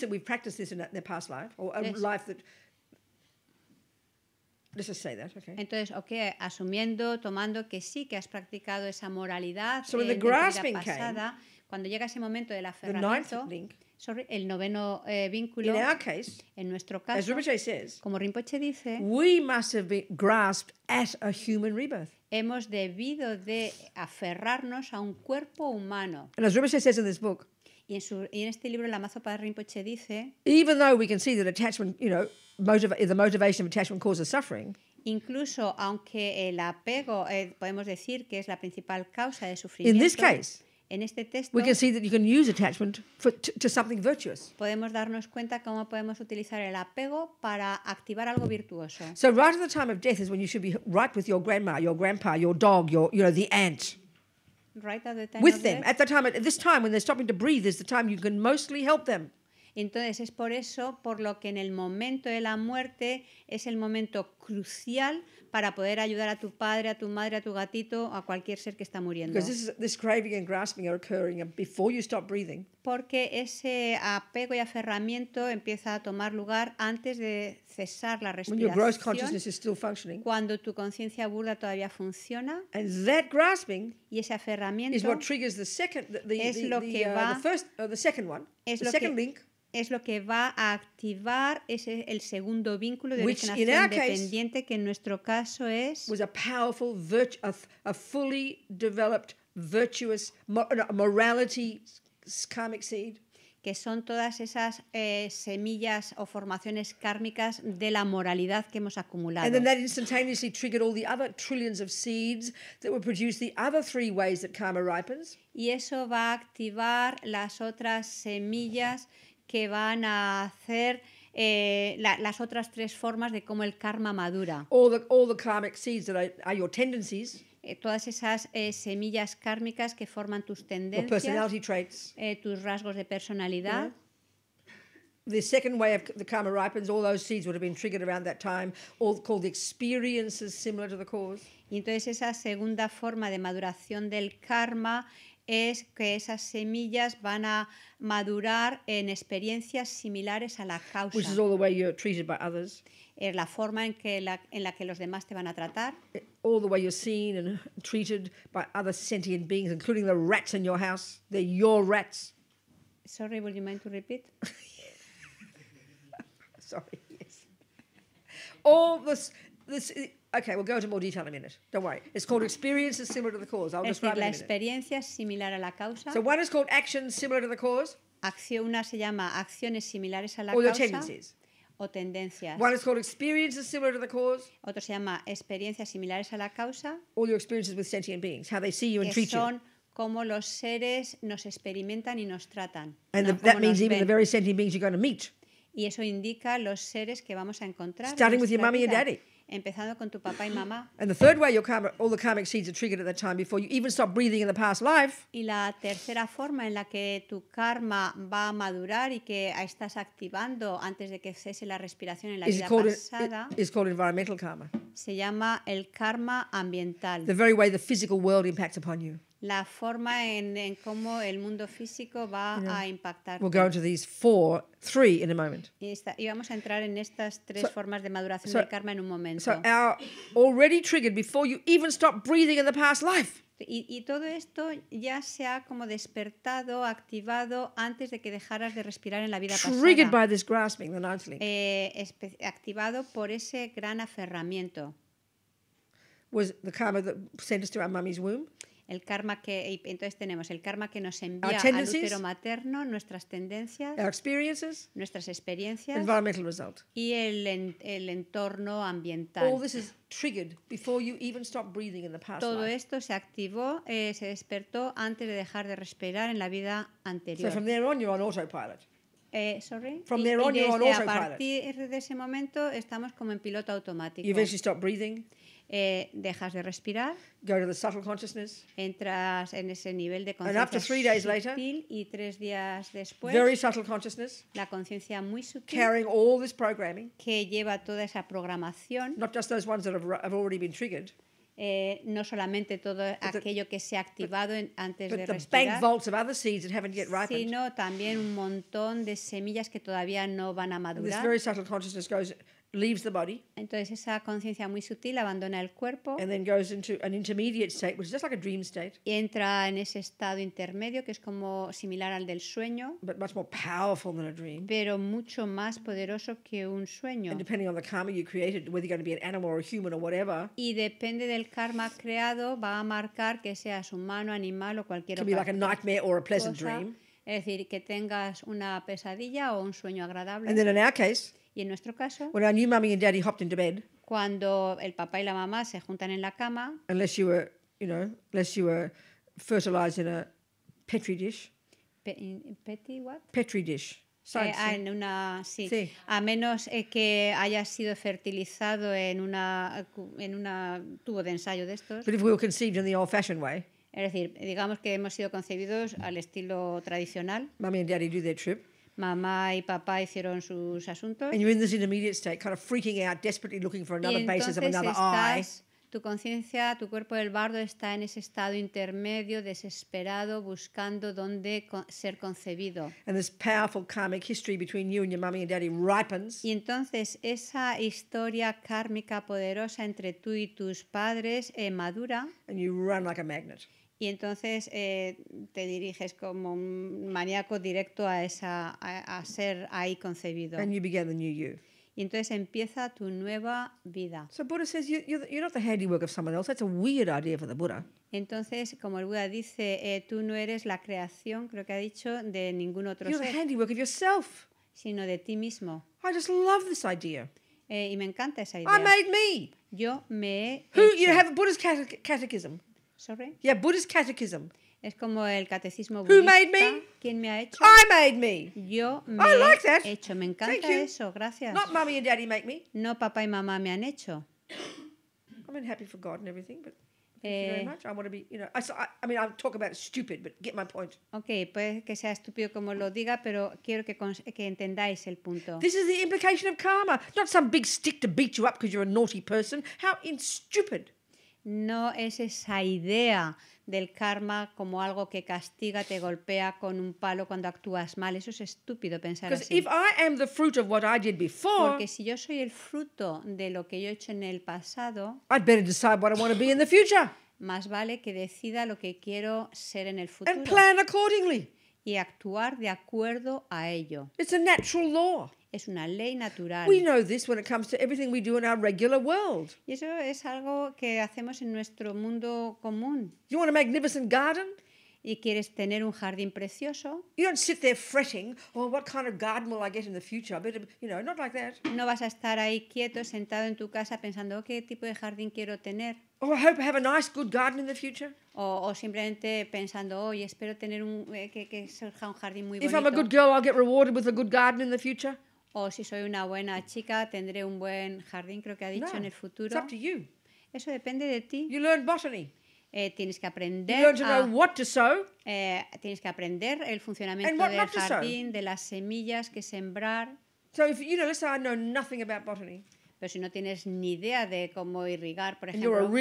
Entonces, ok, asumiendo, tomando que sí que has practicado esa moralidad so en la vida pasada, cuando llega ese momento de la aferramiento, sorry, el noveno eh, vínculo, In our case, en nuestro caso, as Rinpoche says, como Rinpoche dice, we must have been grasped at a human rebirth. Hemos debido de aferrarnos a un cuerpo humano. And as Rinpoche says in this book, y en, su, y en este libro el mazo para Rinpoche dice, even though we can see that attachment, you know, motiva the motivation of attachment causes suffering. Incluso aunque el apego, eh, podemos decir que es la principal causa de sufrimiento. In this case, En este texto we can see that you can use attachment for, to, to something virtuous. Podemos darnos cuenta cómo podemos utilizar el apego para activar algo virtuoso. So right at the time of death is when you should be right with your grandma, your grandpa, your dog, your you know the ant. Right at the time with them death. at the time at this time when they're stopping to breathe is the time you can mostly help them. Entonces es por eso por lo que en el momento de la muerte es el momento crucial para poder ayudar a tu padre, a tu madre, a tu gatito, a cualquier ser que está muriendo. this describing and grasping are occurring before you stop breathing porque ese apego y aferramiento empieza a tomar lugar antes de cesar la respiración. cuando tu conciencia burda todavía funciona. y ese aferramiento es lo que uh, va, uh, es lo que va a activar ese, el segundo vínculo de la origen que en nuestro caso es Karmic seed que son todas esas eh, semillas o formaciones kármicas de la moralidad que hemos acumulado. And then that instantaneously triggered all the other trillions of seeds that were produce the other three ways that karma ripens. Y eso va a activar las otras semillas que van a hacer eh, la, las otras tres formas de cómo el karma madura. All the, all the karmic seeds that are, are your tendencies eh, todas esas eh, semillas kármicas que forman tus tendencias, eh, tus rasgos de personalidad. the second way of the karma ripens, all those seeds would have been triggered around that time, all called experiences similar to the cause. Y entonces esa segunda forma de maduración del karma es que esas semillas van a madurar en experiencias similares a la causa. Which is all the way you're treated by others. Es eh, la forma en que, la, en la que los demás te van a tratar. Eh, all the way you're seen and treated by other sentient beings, including the rats in your house. They're your rats. Sorry, would you mind to repeat? [LAUGHS] Sorry, yes. All this, this Okay, we'll go into more detail in a minute. Don't worry. It's called experiences similar to the cause. I'll es describe la So one is called actions similar to the cause. Acción, una se llama acciones similares a la causa. Tendencies. O tendencias. One is called experiences similar to the cause. Otro se llama experiencias similares a la causa. All your experiences with sentient beings, how they see you and treat you. son you. Cómo los seres nos experimentan y nos tratan. And the, that means even the very sentient beings you're going to meet. Y eso indica los seres que vamos a encontrar. Starting with your mommy and daddy empezando con tu papá y mm-hmm. mamá. And the third way your karma, all the karmic seeds are triggered at that time before you even stop breathing in the past life. Y la tercera forma en la que tu karma va a madurar y que estás activando antes de que cese la respiración en la is vida called, pasada. Is called environmental karma. Se llama el karma ambiental. The very way the physical world impacts upon you la forma en, en cómo el mundo físico va yeah. a impactar. We'll go into these four, three in a moment. Y, esta, y vamos a entrar en estas tres so, formas de maduración so, del karma en un momento. So our already triggered before you even stop breathing in the past life. Y, y, todo esto ya se ha como despertado, activado antes de que dejaras de respirar en la vida Triggered pasada. By this grasping, the ninth link. Eh, activado por ese gran aferramiento. Was the karma that sent us to our mummy's womb? El karma que entonces tenemos el karma que nos envía al útero materno, nuestras tendencias, experiences, nuestras experiencias, y el, el entorno ambiental. Todo esto se activó, eh, se despertó antes de dejar de respirar en la vida anterior. from there on you're on autopilot. Eh, sorry. desde a partir de ese momento estamos como en piloto automático. Eh, dejas de respirar. Entras en ese nivel de conciencia sutil y tres días después, la conciencia muy sutil que lleva toda esa programación, eh, no solamente todo aquello que se ha activado antes de respirar, sino también un montón de semillas que todavía no van a madurar. Entonces esa conciencia muy sutil abandona el cuerpo. Y entra en ese estado intermedio que es como similar al del sueño. Pero mucho más poderoso que un sueño. Y depende del karma creado va a marcar que seas humano, animal o cualquier otra. cosa. Es decir, que tengas una pesadilla o un sueño agradable. Y en nuestro caso, when our new mummy and daddy hopped into bed, cuando el papá y la mamá se juntan en la cama, unless you were, you know, unless you were fertilized in a petri dish. Pe in- ¿Petty what? Petri dish. Eh, ah, en una, sí. Sí. A menos eh, que haya sido fertilizado en una en una tubo de ensayo de estos. But if we were conceived in the old fashioned way, Es decir, digamos que hemos sido concebidos al estilo tradicional. Mommy and daddy do their trip, Mamá y papá hicieron sus asuntos. And you're in this intermediate state, kind of freaking out, desperately looking for another basis of another eye. Tu conciencia, tu cuerpo del bardo está en ese estado intermedio, desesperado, buscando dónde ser concebido. Y entonces esa historia kármica poderosa entre tú y tus padres eh, madura. And you run like a magnet y entonces eh, te diriges como un maníaco directo a, esa, a, ser ahí concebido. Y entonces empieza tu nueva vida. Entonces, como el Buda dice, eh, tú no eres la creación, creo que ha dicho, de ningún otro ser. Sino de ti mismo. Eh, y me encanta esa idea. Yo me he Who, hecho. you have catechism. Sorry. Yeah, Buddhist catechism. Es como el catecismo budista. Who made me? ¿Quién me ha hecho? I made me. Yo me I like that. he hecho. Me encanta eso. Gracias. Not mommy and daddy make me. No papá y mamá me han hecho. [COUGHS] I am happy for God and everything, but thank you very eh, much. I want to be, you know, I, I mean, I'll talk about stupid, but get my point. Okay, puede que sea estúpido como lo diga, pero quiero que, que entendáis el punto. This is the implication of karma, not some big stick to beat you up because you're a naughty person. How in stupid. no es esa idea del karma como algo que castiga, te golpea con un palo cuando actúas mal. Eso es estúpido pensar así. Porque si yo soy el fruto de lo que yo he hecho en el pasado, Más vale que decida lo que quiero ser en el futuro. And plan accordingly. Y actuar de acuerdo a ello. It's a natural es una ley natural. We know this when it comes to everything we do in our regular world. Y eso es algo que hacemos en nuestro mundo común. You want a magnificent garden? y quieres tener un jardín precioso. You You don't sit fretting, oh, what kind of garden will I get in the future? know, not like that. No vas a estar ahí quieto, sentado en tu casa pensando oh, qué tipo de jardín quiero tener. Oh, I hope I have a nice, good garden in the future. O, o, simplemente pensando, hoy oh, espero tener un, eh, que, que, surja un jardín muy bonito. If a a good good girl, I'll get rewarded with garden in the future o si soy una buena chica, tendré un buen jardín, creo que ha dicho en el futuro. Eso depende de ti. Eh, tienes que aprender eh, tienes que aprender el funcionamiento del jardín, de las semillas que sembrar. So if, you know, I know nothing about botany. Pero si no tienes ni idea de cómo irrigar, por ejemplo.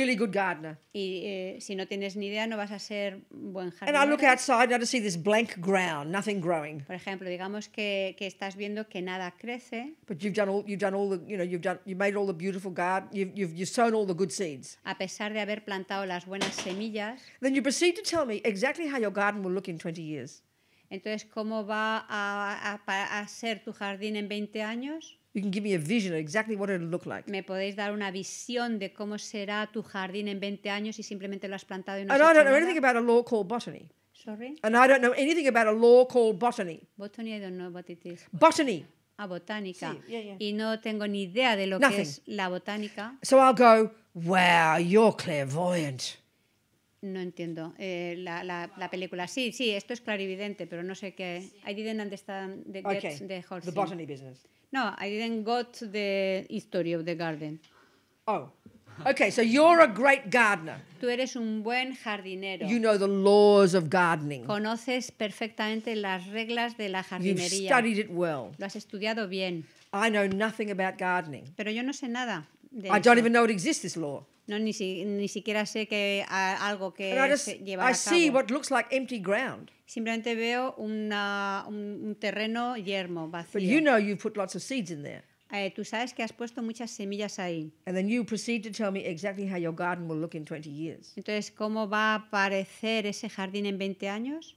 Y eh, si no tienes ni idea, no vas a ser buen jardinero. And I look outside and I see this blank ground, nothing growing. Por ejemplo, digamos que, que estás viendo que nada crece. But you've done all, you've done all the, you know, you've done, you made all the beautiful garden, you've, you've, sown all the good seeds. A pesar de haber plantado las buenas semillas. Then you proceed to tell me exactly how your garden will look in 20 years. Entonces, ¿cómo va a, a, a ser tu jardín en 20 años? You can give me a vision of exactly what it'll look like. Me podéis dar una visión de cómo será tu jardín en 20 años y simplemente lo has plantado y no has And I don't know anything about a law called botany. Sorry. And I don't know anything about a law called botany. Botany, I don't know what it is. Botany. Ah, botánica. Sí, yeah, yeah. Y no tengo ni idea de lo Nothing. que es la botánica. So I'll go, wow, you're clairvoyant. No entiendo. Eh, la, la, la película, sí, sí, esto es clarividente, pero no sé qué. I didn't understand the, okay. the whole thing. The botany business. No, I didn't go to the history of the garden. Oh. Okay, so you're a great gardener. Tú eres un buen jardinero. You know the laws of gardening. Conoces perfectamente las reglas de la jardinería. You've studied it well. Lo has estudiado bien. I know nothing about gardening. Pero yo no sé nada de I don't even know it exists this law. No ni, si, ni siquiera sé que a, algo que a just, se lleva I a cabo. see what looks like empty ground. Simplemente veo una, un, un, terreno yermo, vacío. But you know you've put lots of seeds in there. Eh, tú sabes que has puesto muchas semillas ahí. And then you proceed to tell me exactly how your garden will look in 20 years. Entonces, ¿cómo va a aparecer ese jardín en 20 años?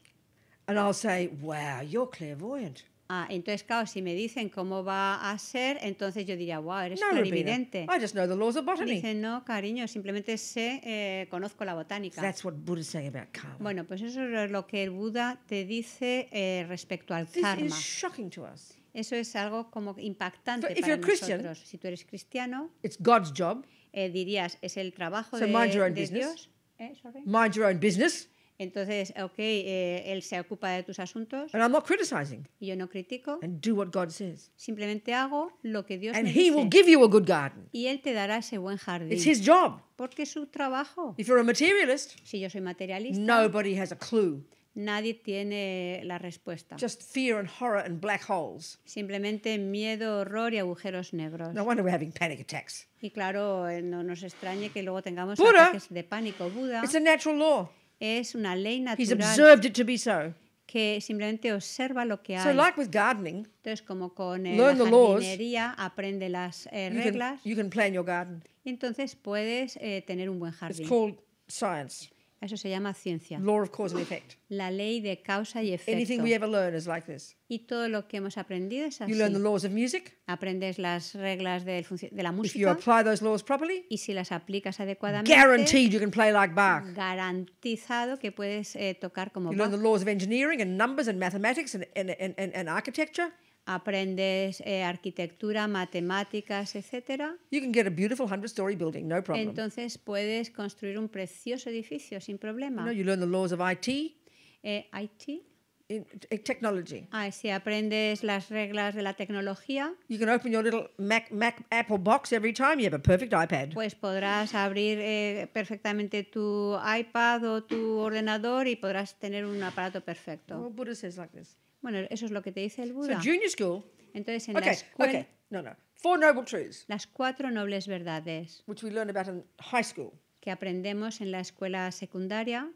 And I'll say, wow, you're clairvoyant. Ah, entonces, claro, si me dicen cómo va a ser, entonces yo diría, wow, eres clarividente. Dicen, no, cariño, simplemente sé, eh, conozco la botánica. That's what Buddha say about karma. Bueno, pues eso es lo que el Buda te dice eh, respecto al This karma. Is shocking to us. Eso es algo como impactante para nosotros. si tú eres cristiano, it's God's job. Eh, dirías, es el trabajo de, de Dios. Eh, mind your own business. Entonces, ok, eh, él se ocupa de tus asuntos. Y yo no critico. Simplemente hago lo que Dios dice. Y él te dará ese buen jardín. job. Porque es su trabajo. si yo soy materialista, Nadie tiene la respuesta. Simplemente miedo, horror y agujeros negros. No wonder we're having panic attacks. Y claro, eh, no nos extrañe que luego tengamos ataques de pánico. Buda. It's a natural law. Es una ley natural. que simplemente observa lo que hay. Entonces, como con eh, la jardinería, aprende las eh, reglas you can plan your garden. entonces puedes eh, tener un buen It's jardín. science. Eso se llama ciencia. Law of cause and effect. La ley de causa y efecto. Anything we ever learn is like this. Y todo lo que hemos aprendido es así. You learn the laws of music. Aprendes las reglas de, la música. If you apply those laws properly, y si las aplicas adecuadamente, guaranteed you can play like Bach. garantizado que puedes eh, tocar como you Bach. You learn the laws of engineering and numbers and mathematics and, and, and, and, and architecture aprendes eh, arquitectura, matemáticas, etcétera. Entonces puedes construir un precioso edificio sin problema. Ah, si aprendes las reglas de la tecnología. Pues podrás abrir eh, perfectamente tu iPad o tu ordenador y podrás tener un aparato perfecto. Bueno, eso es lo que te dice el Buda. Entonces en la escuela. Okay. Las cuatro nobles verdades. Que aprendemos en la escuela secundaria.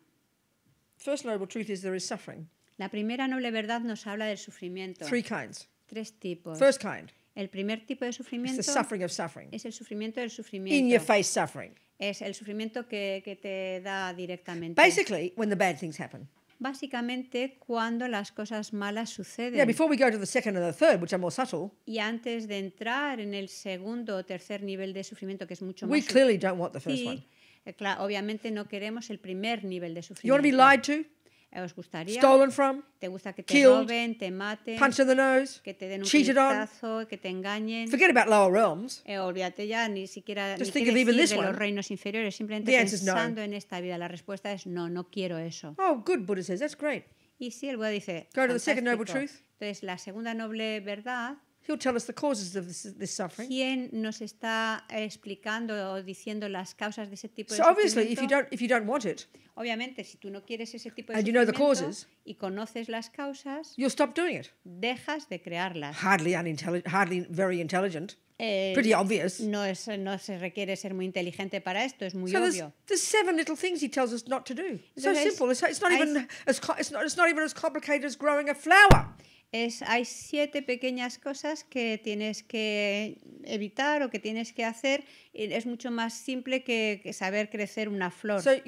La primera noble verdad nos habla del sufrimiento. Tres tipos. El primer tipo de sufrimiento es el sufrimiento del sufrimiento. Es el sufrimiento que, te da directamente. Basically, when the bad things happen básicamente cuando las cosas malas suceden. Y antes de entrar en el segundo o tercer nivel de sufrimiento que es mucho más. We eh, Obviamente no queremos el primer nivel de sufrimiento. ¿Os gustaría? Stolen from, ¿Te gusta que te killed, roben, te maten, punch in the nose, que te den un puñetazo, que te engañen? Forget about lower realms. Eh, olvídate ya, ni siquiera Just ni think of this de one. los reinos inferiores. Simplemente The no. pensando en esta vida, la respuesta es no, no quiero eso. Oh, good, Buddha says. That's great. Y sí, el Buda dice, Go to the second noble verdad. truth. entonces la segunda noble verdad He'll tell us the causes of this, this suffering. ¿Quién nos está explicando o diciendo las causas de ese tipo de So obviously, if you don't if you don't want it, Obviamente, si tú no quieres ese tipo de And you know the sufrimiento causes. y conoces las causas, you'll stop doing it. dejas de crearlas. Hardly unintelligent, hardly very intelligent. Eh, Pretty obvious. no, es, no se requiere ser muy inteligente para esto, es muy So obvio. there's seven little things he tells us not to do. So simple. It's, not hay- even as it's not, it's not even as complicated as growing a flower es, hay siete pequeñas cosas que tienes que evitar o que tienes que hacer. Es mucho más simple que, saber crecer una flor. Entonces,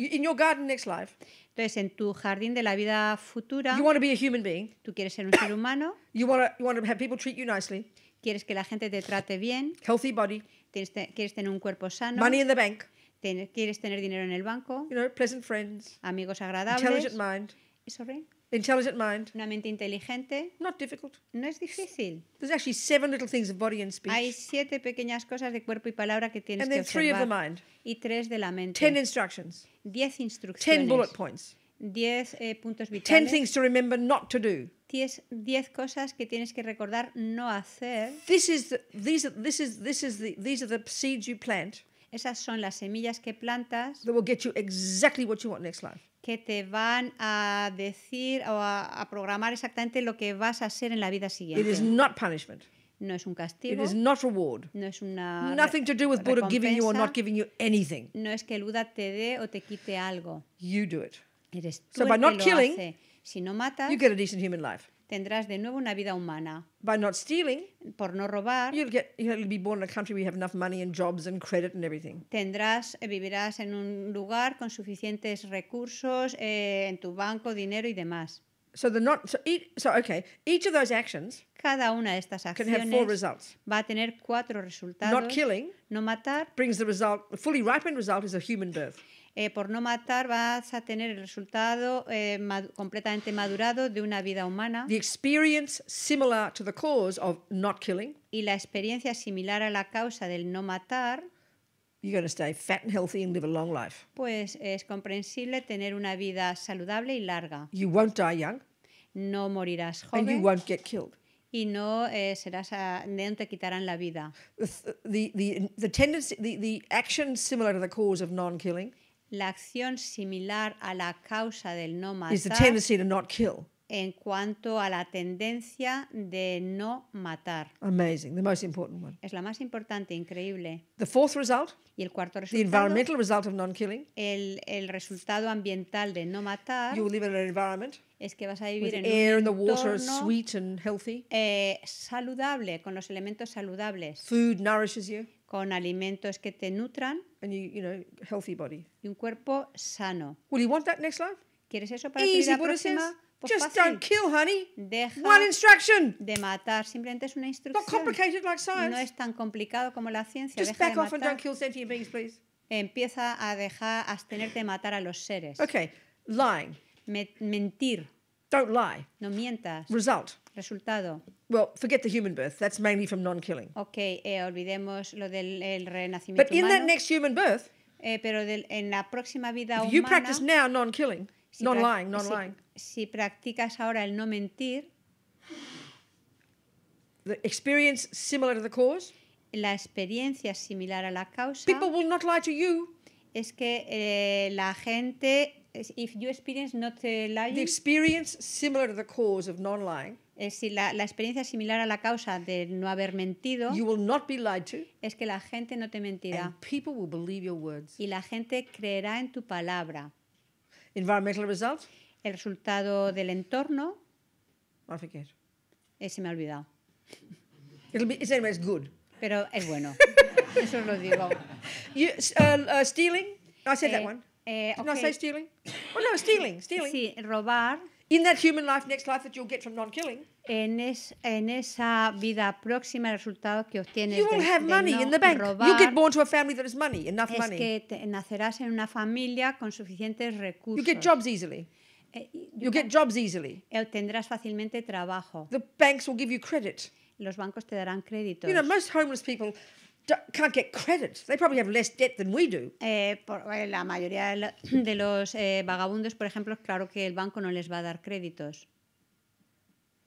en tu jardín de la vida futura, Tú quieres ser un ser humano. Quieres que la gente te trate bien. Healthy body. quieres tener un cuerpo sano. Money in the bank. quieres tener dinero en el banco. pleasant friends. Amigos agradables. Intelligent mind. Sorry. Intelligent mind. Una mente inteligente. Not difficult. No es difícil. There's actually seven little things of body and speech. Hay siete pequeñas cosas de cuerpo y palabra que tienes and que observar. Three of the mind. Y tres de la mente. Ten instructions. Diez instrucciones. Ten bullet points. Diez eh, puntos vitales. Ten things to remember not to do. 10, 10 cosas que tienes que recordar no hacer. This is these this is this is the these are the seeds you plant. Esas son las semillas que plantas. That will get you exactly what you want next life que te van a decir o a, a, programar exactamente lo que vas a hacer en la vida siguiente. It is not punishment. No es un castigo. It is not reward. No es una Nothing to do with Buddha giving you or not giving you anything. No es que el Buda te dé o te quite algo. You do it. Eres tú so el by que not lo killing, hace. Si no matas, you get a decent human life tendrás de nuevo una vida humana. By not stealing, por no robar, you'll get you'll be born in a country where you have enough money and jobs and credit and everything. Tendrás eh, vivirás en un lugar con suficientes recursos eh, en tu banco, dinero y demás. So the not so, each, so okay, each of those actions cada una de estas acciones va a tener cuatro resultados. Not killing, no matar brings the result, the fully ripened result is a human birth eh, por no matar vas a tener el resultado eh, mad completamente madurado de una vida humana. The experience similar to the cause of not killing. Y la experiencia similar a la causa del no matar. You're going to stay fat and healthy and live a long life. Pues es comprensible tener una vida saludable y larga. You won't die young. No morirás joven. And you won't get killed. Y no eh, serás a, ah, no te quitarán la vida. The, the, the, the tendency, the, the action similar to the cause of non-killing. La acción similar a la causa del no is the matar tendency to not kill. en cuanto a la tendencia de no matar. Amazing, the most important one. Es la más importante, increíble. The fourth result, Y el cuarto resultado. the environmental result of non killing, el, el resultado ambiental de no matar you live in an environment es que vas a with vivir en air and un the water entorno sweet and healthy. eh, saludable, con los elementos saludables. Food nourishes you con alimentos que te nutran and you, you know, healthy body. y un cuerpo sano. Will you want that next life? ¿Quieres eso para Easy, tu vida próxima? Pues Just fácil. don't kill, honey. Deja One instruction. de matar. Simplemente es una instrucción. Not complicated like science. No es tan complicado como la ciencia. Just Deja back de off matar. and don't kill sentient beings, please. Empieza a dejar, a abstenerte de matar a los seres. Okay, lying. Me- mentir. Don't lie. No mientas. Result. Resultado. Well, forget the human birth. That's mainly from non-killing. Okay, eh, olvidemos lo del el renacimiento But in humano. that next human birth, eh, pero del, en la próxima vida humana, you practice now non-killing, si non-lying, non-lying, si, si practicas ahora el no mentir, the experience similar to the cause, la experiencia similar a la causa. people will not lie to you. Es que eh, la gente, if you experience not lying, The experience similar to the cause of non-lying Es eh, si la, la, experiencia similar a la causa de no haber mentido you will not be lied to, es que la gente no te mentirá. And will believe your words. Y la gente creerá en tu palabra. Environmental result? El resultado del entorno. I me ha olvidado. Be, it's good. Pero es bueno. [LAUGHS] Eso lo digo. You, uh, uh, stealing? I said eh, that one. Eh, okay. I say stealing? Oh, no, stealing, stealing. Sí, robar. In that human life, next life that you'll get from non-killing en, es, en esa vida próxima el resultado que obtienes you de, have de money no in the bank. Robar, get born to a family that has money, enough es money. que te, nacerás en una familia con suficientes recursos. You get jobs easily. Eh, you, get jobs easily. Obtendrás fácilmente trabajo. The banks will give you credit. Los bancos te darán crédito. You know, most homeless people can't get credit. They probably have less debt than we do. Eh, por, eh, la mayoría [CLEARS THROAT] de los eh, vagabundos, por ejemplo, claro que el banco no les va a dar créditos.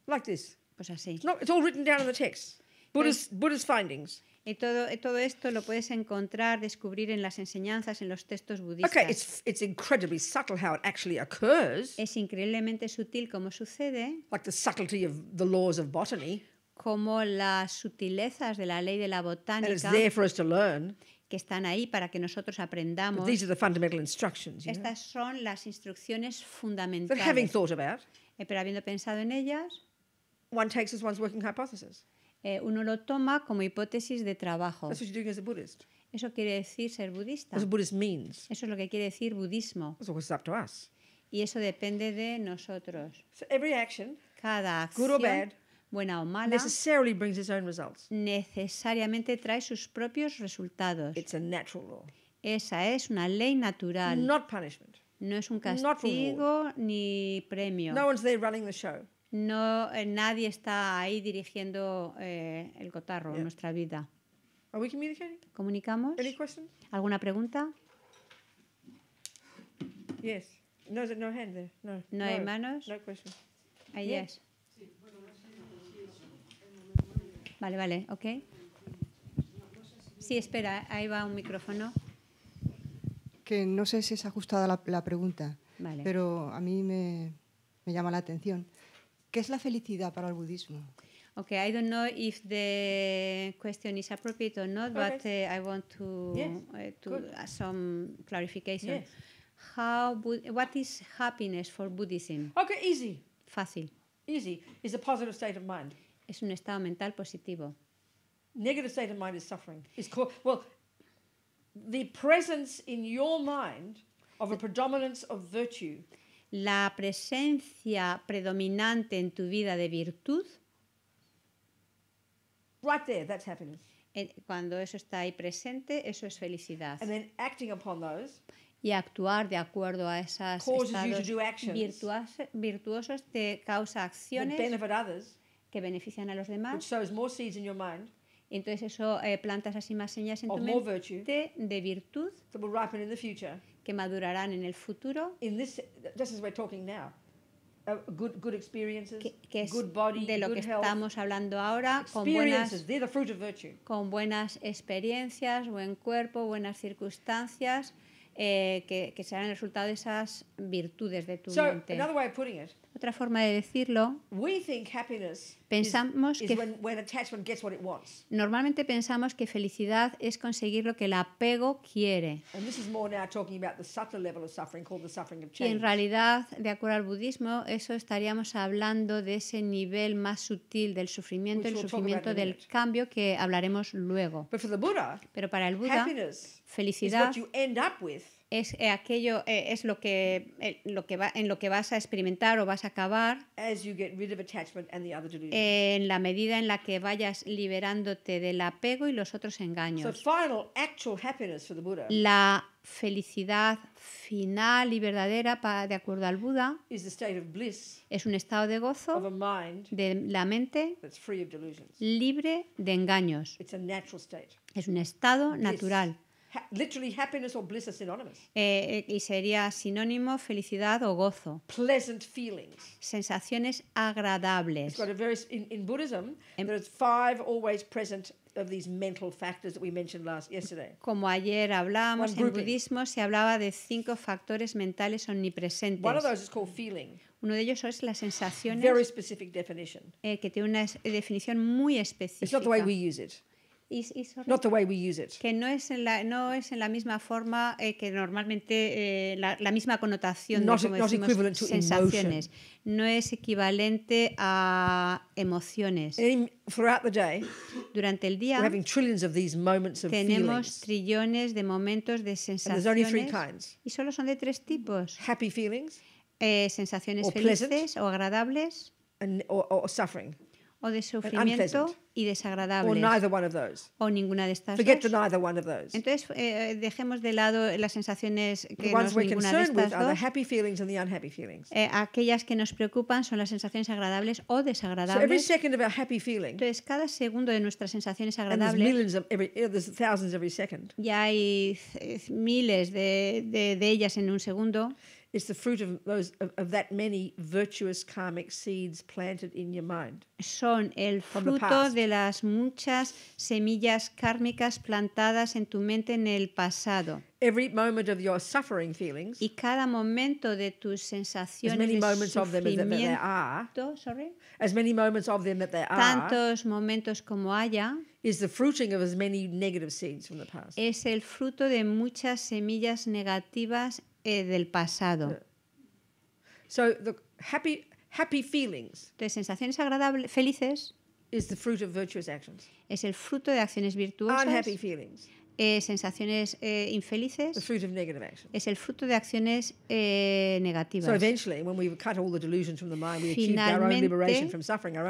Like this. Pues así. No, it's all written down in the text. Buddha's, Buddha's findings. Y todo, eh, todo esto lo puedes encontrar, descubrir en las enseñanzas, en los textos budistas. Okay, it's, it's incredibly subtle how it actually occurs. Es increíblemente sutil cómo sucede. Like the subtlety of the laws of botany. Como las sutilezas de la ley de la botánica. And it's there for us to learn. Que están ahí para que nosotros aprendamos. these are the fundamental instructions, you Estas know? son las instrucciones fundamentales. But having thought about, eh, pero habiendo pensado en ellas. One takes as one's working hypothesis. Eh, uno lo toma como hipótesis de trabajo. That's what you're doing as a Buddhist. Eso quiere decir ser budista. That's what Buddhist means. Eso es lo que quiere decir budismo. That's exactly up to us. Y eso depende de nosotros. So every action, Cada acción, good or bad, buena o mala, necessarily brings its own results. necesariamente trae sus propios resultados. It's a natural law. Esa es una ley natural. Not punishment. No es un castigo ni premio. No one's there running the show no, eh, nadie está ahí dirigiendo eh, el cotarro, nuestra vida. ¿Comunicamos? ¿Alguna pregunta? Yes. No, No, hay manos. No questions. yes. Vale, vale, ok. Sí, espera, ahí va un micrófono. Que no sé si es ajustada la, pregunta, pero a mí me, me llama la atención. ¿Qué es la felicidad para el budismo? Okay, I don't know if the question is appropriate or not, but uh, I want to uh, to some clarification. How what is happiness for Buddhism? Okay, easy. Fácil. Easy is a positive state of mind. Es un estado mental positivo. Negative state of mind is suffering. Is well, the presence in your mind of a predominance of virtue la presencia predominante en tu vida de virtud, right there, that's happiness. cuando eso está ahí presente, eso es felicidad. And acting upon those, y actuar de acuerdo a esas estados virtuosos te causa acciones que benefician a los demás. Mind, Entonces eso eh, plantas así más señas en tu mente de virtud que madurarán en el futuro. que, es de lo que estamos hablando ahora, con buenas, con buenas experiencias, buen cuerpo, buenas circunstancias, eh, que, que serán el resultado de esas virtudes de tu mente. Otra forma de decirlo, pensamos que normalmente pensamos que felicidad es conseguir lo que el apego quiere. Y en realidad, de acuerdo al budismo, eso estaríamos hablando de ese nivel más sutil del sufrimiento, el sufrimiento del cambio que hablaremos luego. Pero para el Buda, felicidad es eh, aquello eh, es lo que eh, lo que va en lo que vas a experimentar o vas a acabar en la medida en la que vayas liberándote del apego y los otros engaños la felicidad final y verdadera para, de acuerdo al Buda es un estado de gozo de la mente libre de engaños es un estado natural literally happiness or bliss are synonymous. Eh, eh, y sería sinónimo felicidad o gozo. Pleasant feelings. Sensaciones agradables. It's got a very, in, in Buddhism, en, em- there's five always present of these mental factors that we mentioned last yesterday. Como ayer hablamos en budismo se hablaba de cinco factores mentales omnipresentes. One of those is called feeling. Uno de ellos es las sensaciones. specific definition. Eh, que tiene una eh, definición muy específica. It's not the way we use it. Que no es en la, no es en la misma forma eh, que normalmente eh, la, la, misma connotación de como sensaciones. No es equivalente a emociones. day, Durante el día tenemos trillones de momentos de sensaciones. Y solo son de tres tipos. Happy feelings, eh, sensaciones felices o agradables. o suffering o de sufrimiento y desagradables. O ninguna de estas dos. Entonces, eh, dejemos de lado las sensaciones que nos... es ninguna de estas eh, aquellas que nos preocupan son las sensaciones agradables o desagradables. Entonces, cada segundo de nuestras sensaciones agradables, eh, ya hay miles de, de ellas en un segundo. It's the fruit of those of, of that many virtuous karmic seeds planted in your mind. Son el fruto de las muchas semillas kármicas plantadas en tu mente en el pasado. Every moment of your suffering feelings. Y cada momento de tus sensaciones as many de moments of them that there are. Sorry. As many moments of them that there are. Tantos momentos como haya. Is the fruiting of as many negative seeds from the past. Es el fruto de muchas semillas negativas eh, del pasado. Eh, so the happy, happy feelings. de sensaciones agradables, felices. Is the fruit of virtuous actions. Es el fruto de acciones virtuosas. Unhappy feelings. Eh, sensaciones eh, infelices the fruit of negative actions. es el fruto de acciones eh, negativas.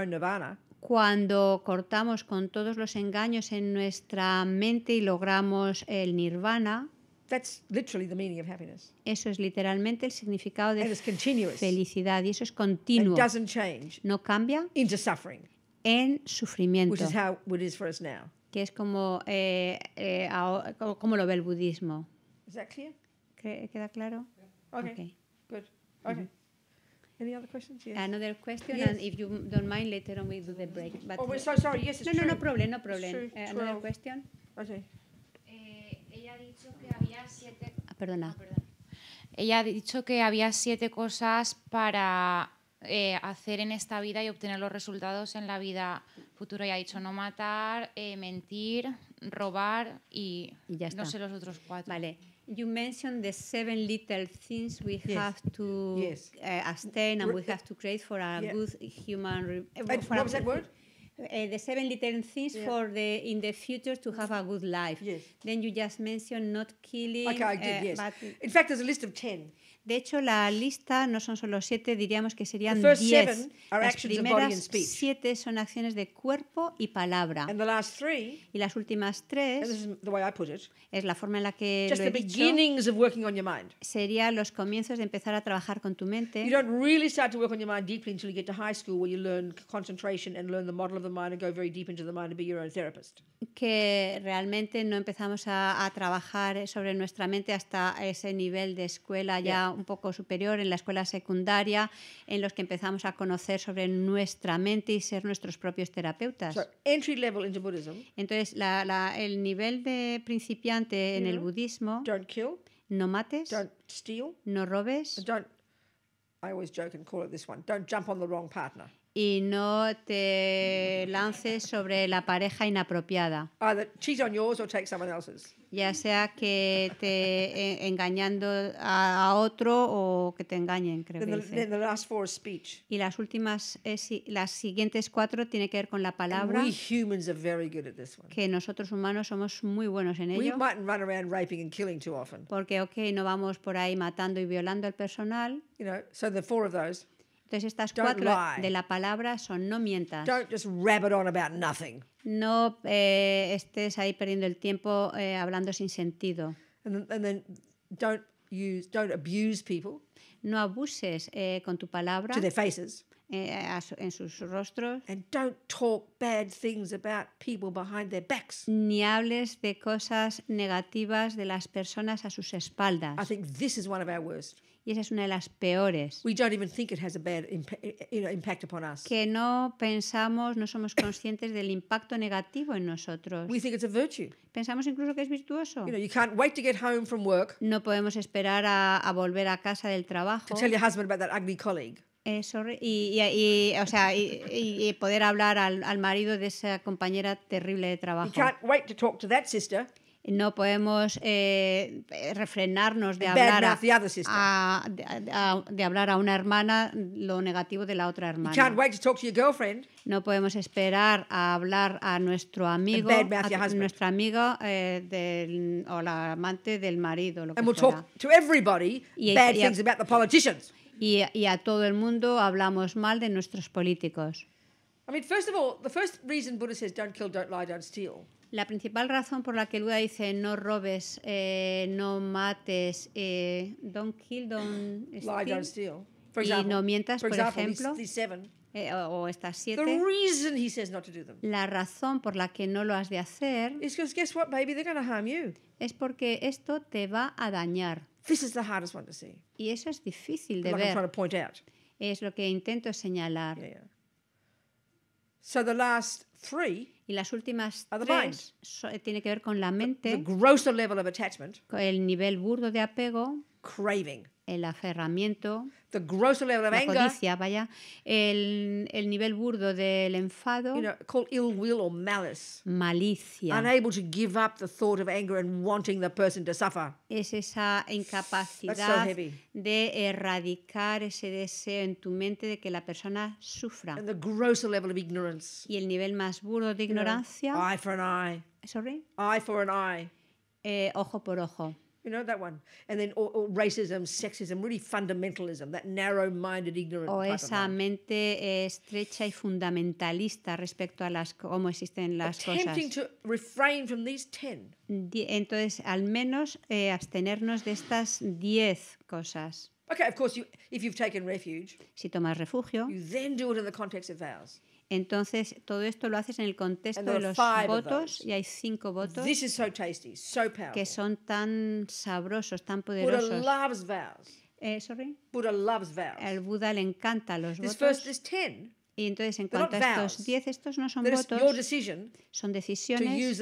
nirvana. cuando cortamos con todos los engaños en nuestra mente y logramos el nirvana, That's literally the meaning of happiness. Eso es literalmente el significado de felicidad y eso es continuo. It doesn't change no cambia into suffering, en sufrimiento, which is how it is for us now. que es como, eh, eh, como, lo ve el budismo. Is that clear? ¿Queda claro? Okay. Good. Okay. Any other questions? Yes. Another question, and if you don't mind, later on we do the break. But oh, we're so sorry. Yes, it's no, true. no, no problem, no problem. Uh, another question. Okay. Ah, perdona. Ella ha dicho que había siete cosas para eh, hacer en esta vida y obtener los resultados en la vida futura. Y ha dicho no matar, eh, mentir, robar y, no sé los otros cuatro. Vale. You mentioned the seven little things we have to eh, abstain and we have to create for a good human. uh, the seven little things yeah. for the in the future to have a good life. Yes. Then you just mentioned not killing. Okay, I did. Uh, yes. In fact, there's a list of ten. De hecho, la lista no son solo siete, diríamos que serían diez. Las primeras siete son acciones de cuerpo y palabra. y las últimas tres, es la forma en la que lo sería los comienzos de empezar a trabajar con tu mente. Que realmente no empezamos a, a trabajar sobre nuestra mente hasta ese nivel de escuela ya un poco superior, en la escuela secundaria, en los que empezamos a conocer sobre nuestra mente y ser nuestros propios terapeutas. entry level Buddhism. Entonces, el nivel de principiante en el mm. budismo. No mates. No robes. Don't, I always joke call it this one. Don't jump on the wrong partner y no te lances sobre la pareja inapropiada. Ah, ya sea que te engañando a, otro o que te engañen, creo Y las últimas, eh, las siguientes cuatro tiene que ver con la palabra, que nosotros humanos somos muy buenos en ello. Porque, ok, no vamos por ahí matando y violando al personal. Entonces estas Don't cuatro lie. de la palabra son no mientas. Don't just rabbit on about nothing. No eh, estés ahí perdiendo el tiempo eh, hablando sin sentido. And then, and then don't use, don't abuse people. No abuses eh, con tu palabra. To their faces. Eh, en sus rostros. And don't talk bad things about people behind their backs. Ni hables de cosas negativas de las personas a sus espaldas. I think this is one of our worst y esa es una de las peores. Que no pensamos, no somos conscientes del impacto negativo en nosotros. Pensamos incluso que es virtuoso. no podemos esperar a, volver a casa del trabajo. y, sea, y, poder hablar al, marido de esa compañera terrible de trabajo no podemos eh, refrenarnos de hablar, a, a, a, de hablar a una hermana lo negativo de la otra hermana. You can't wait to talk to your girlfriend. No podemos esperar a hablar a nuestro amigo, a nuestra amiga eh, del, o la amante del marido. Lo que we'll talk to everybody y, bad y things about the politicians. Y, y a todo el mundo hablamos mal de nuestros políticos. I mean, first of all, the first reason Buddha says don't kill, don't lie, don't steal. La principal razón por la que Luda dice no robes, eh, no mates, eh, don't kill, don't steal, don't steal. For example, y no mientas, por ejemplo, these, eh, o, o, estas siete. The reason he says not to do them. La razón por la que no lo has de hacer guess what, baby? Harm you. es porque esto te va a dañar. This is the hardest one to see. Y eso es difícil de like ver. I'm to point out. Es lo que intento señalar. Yeah, yeah. So the last three y las últimas tres eh, tiene que ver con la mente, con el nivel burdo de apego, craving, el aferramiento, the gross level of la codicia, anger, vaya, el, el, nivel burdo del enfado, you know, called ill will or malice, malicia, unable to give up the thought of anger and wanting the person to suffer. Es esa incapacidad so de erradicar ese deseo en tu mente de que la persona sufra. And the gross level of ignorance, y el nivel más burdo de ignorancia, you know, eye for an eye, sorry, eye for an eye, eh, ojo por ojo. You know that one, and then or, or racism, sexism, really fundamentalism, that narrow-minded, ignorant. O esa mente eh, estrecha y fundamentalista respecto a las cómo existen las Attempting cosas. To refrain from these ten. Entonces, al menos eh, abstenernos de estas diez cosas. Okay, of course, you, if you've taken refuge. Si tomas refugio. You then do it in the context of vows. Entonces, todo esto lo haces en el contexto de los votos y hay cinco votos que son tan sabrosos, tan poderosos. Eh, sorry. El Buda le encanta los votos. Y entonces, en cuanto a estos 10, estos no son votos, son decisiones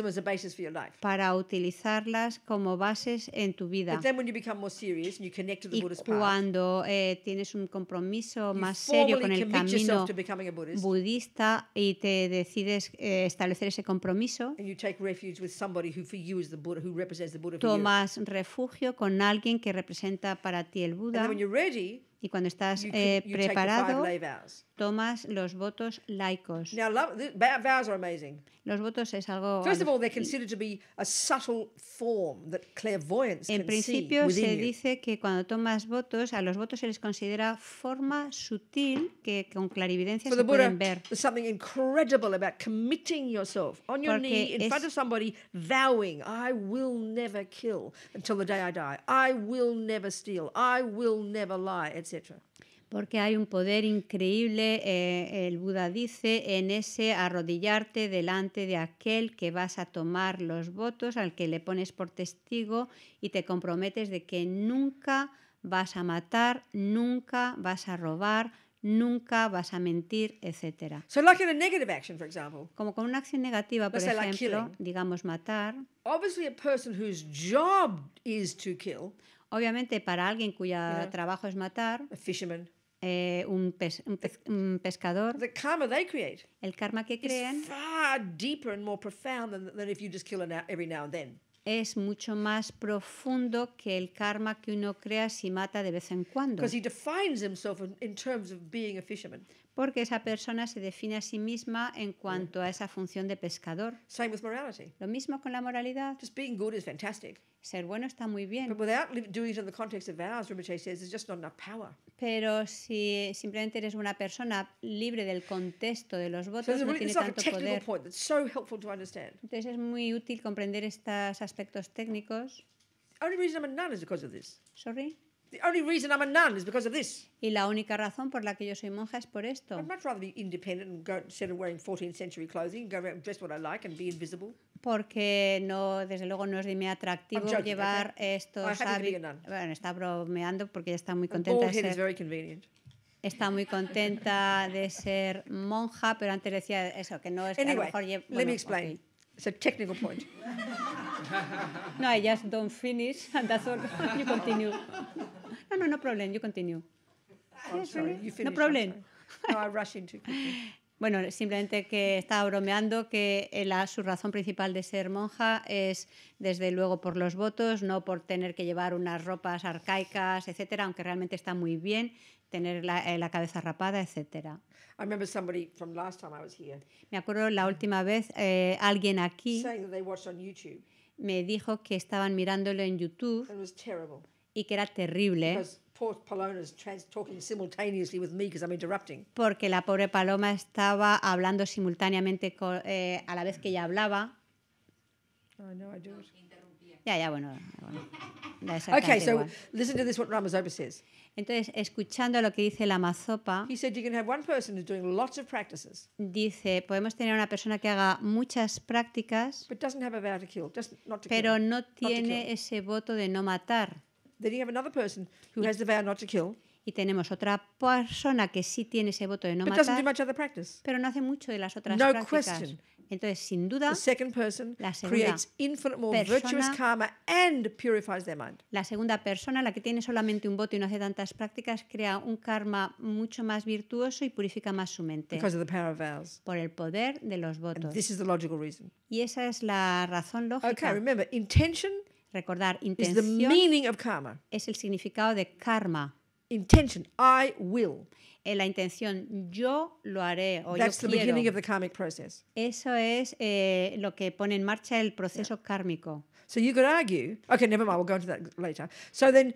para utilizarlas como bases en tu vida. Y cuando eh, tienes un compromiso más serio con el camino budista y te decides eh, establecer ese compromiso, tomas refugio con alguien que representa para ti el Buda. Y cuando estás you eh, preparado, tomas los votos laicos. Now, love, the, vows are amazing. Los votos es algo. First of all, they're considered to be a subtle form that clairvoyance En can principio see se dice que cuando tomas votos, a los votos se les considera forma sutil que con clarividencia For se pueden ver ver. There's something incredible about committing yourself on your Porque knee in front of somebody, vowing, "I will never kill until the day I die. I will never steal. I will never lie." Etc. Porque hay un poder increíble, eh, el Buda dice, en ese arrodillarte delante de aquel que vas a tomar los votos, al que le pones por testigo y te comprometes de que nunca vas a matar, nunca vas a robar, nunca vas a mentir, etc. Como con una acción negativa, por ejemplo, digamos matar. Obviously a person whose job is to kill. Obviamente, para alguien cuyo trabajo es matar, eh, un, pescador, el karma que crean es mucho más profundo que el karma que uno crea si mata de vez en cuando porque esa persona se define a sí misma en mm. cuanto a esa función de pescador. Same with morality. Lo mismo con la moralidad. Just being good is fantastic. Ser bueno está muy bien. But without doing it in the context of vows, Rinpoche says, there's just not enough power. Pero si simplemente eres una persona libre del contexto de los votos, so no tiene tanto like poder. Point that's so helpful to understand. Entonces es muy útil comprender estos aspectos técnicos. The only reason I'm a nun is because of this. Sorry. The only reason I'm a nun is because of this. Y la única razón por la que yo soy monja es por esto. I'd much rather be independent and go instead of wearing 14th century clothing, and go around and dress what I like and be invisible. Porque no, desde luego no es de mi atractivo joking, llevar okay. estos hábitos. Bueno, está bromeando porque ya está muy contenta de ser. Está muy contenta de ser monja, pero antes decía eso, que no es anyway, que a lo mejor lleve, bueno, let me explain. Okay. It's a technical point. [LAUGHS] no, I just don't finish and that's all. you continue. No, ah, no, no problem. You continue. no problem. No, [LAUGHS] bueno, simplemente que estaba bromeando que eh, la, su razón principal de ser monja es, desde luego, por los votos, no por tener que llevar unas ropas arcaicas, etcétera, aunque realmente está muy bien tener la, eh, la cabeza rapada, etcétera. Me acuerdo la última vez eh, alguien aquí me dijo que estaban mirándolo en YouTube y que era terrible. Porque la pobre Paloma estaba hablando simultáneamente eh, a la vez que ella hablaba. Ya, ya, bueno. [LAUGHS] okay, so listen to this what says. Entonces, escuchando lo que dice la Mazopa, dice, podemos tener una persona que haga muchas prácticas, pero no tiene ese voto de no matar. Y tenemos otra persona que sí tiene ese voto de no matar, pero no hace mucho de las otras prácticas. Entonces, sin duda, La segunda persona- karma la segunda persona, la que tiene solamente un voto y no hace tantas prácticas, crea un karma mucho más virtuoso y purifica más su mente por el poder de los votos. This is the Y esa es la razón Okay, remember, intention Recordar, intención the meaning of karma. es el significado de karma. Intention, I will. En eh, la intención, yo lo haré o That's yo the quiero. Beginning of the karmic process. Eso es eh, lo que pone en marcha el proceso kármico. So you could argue. Okay, never mind. We'll go into that later. So then,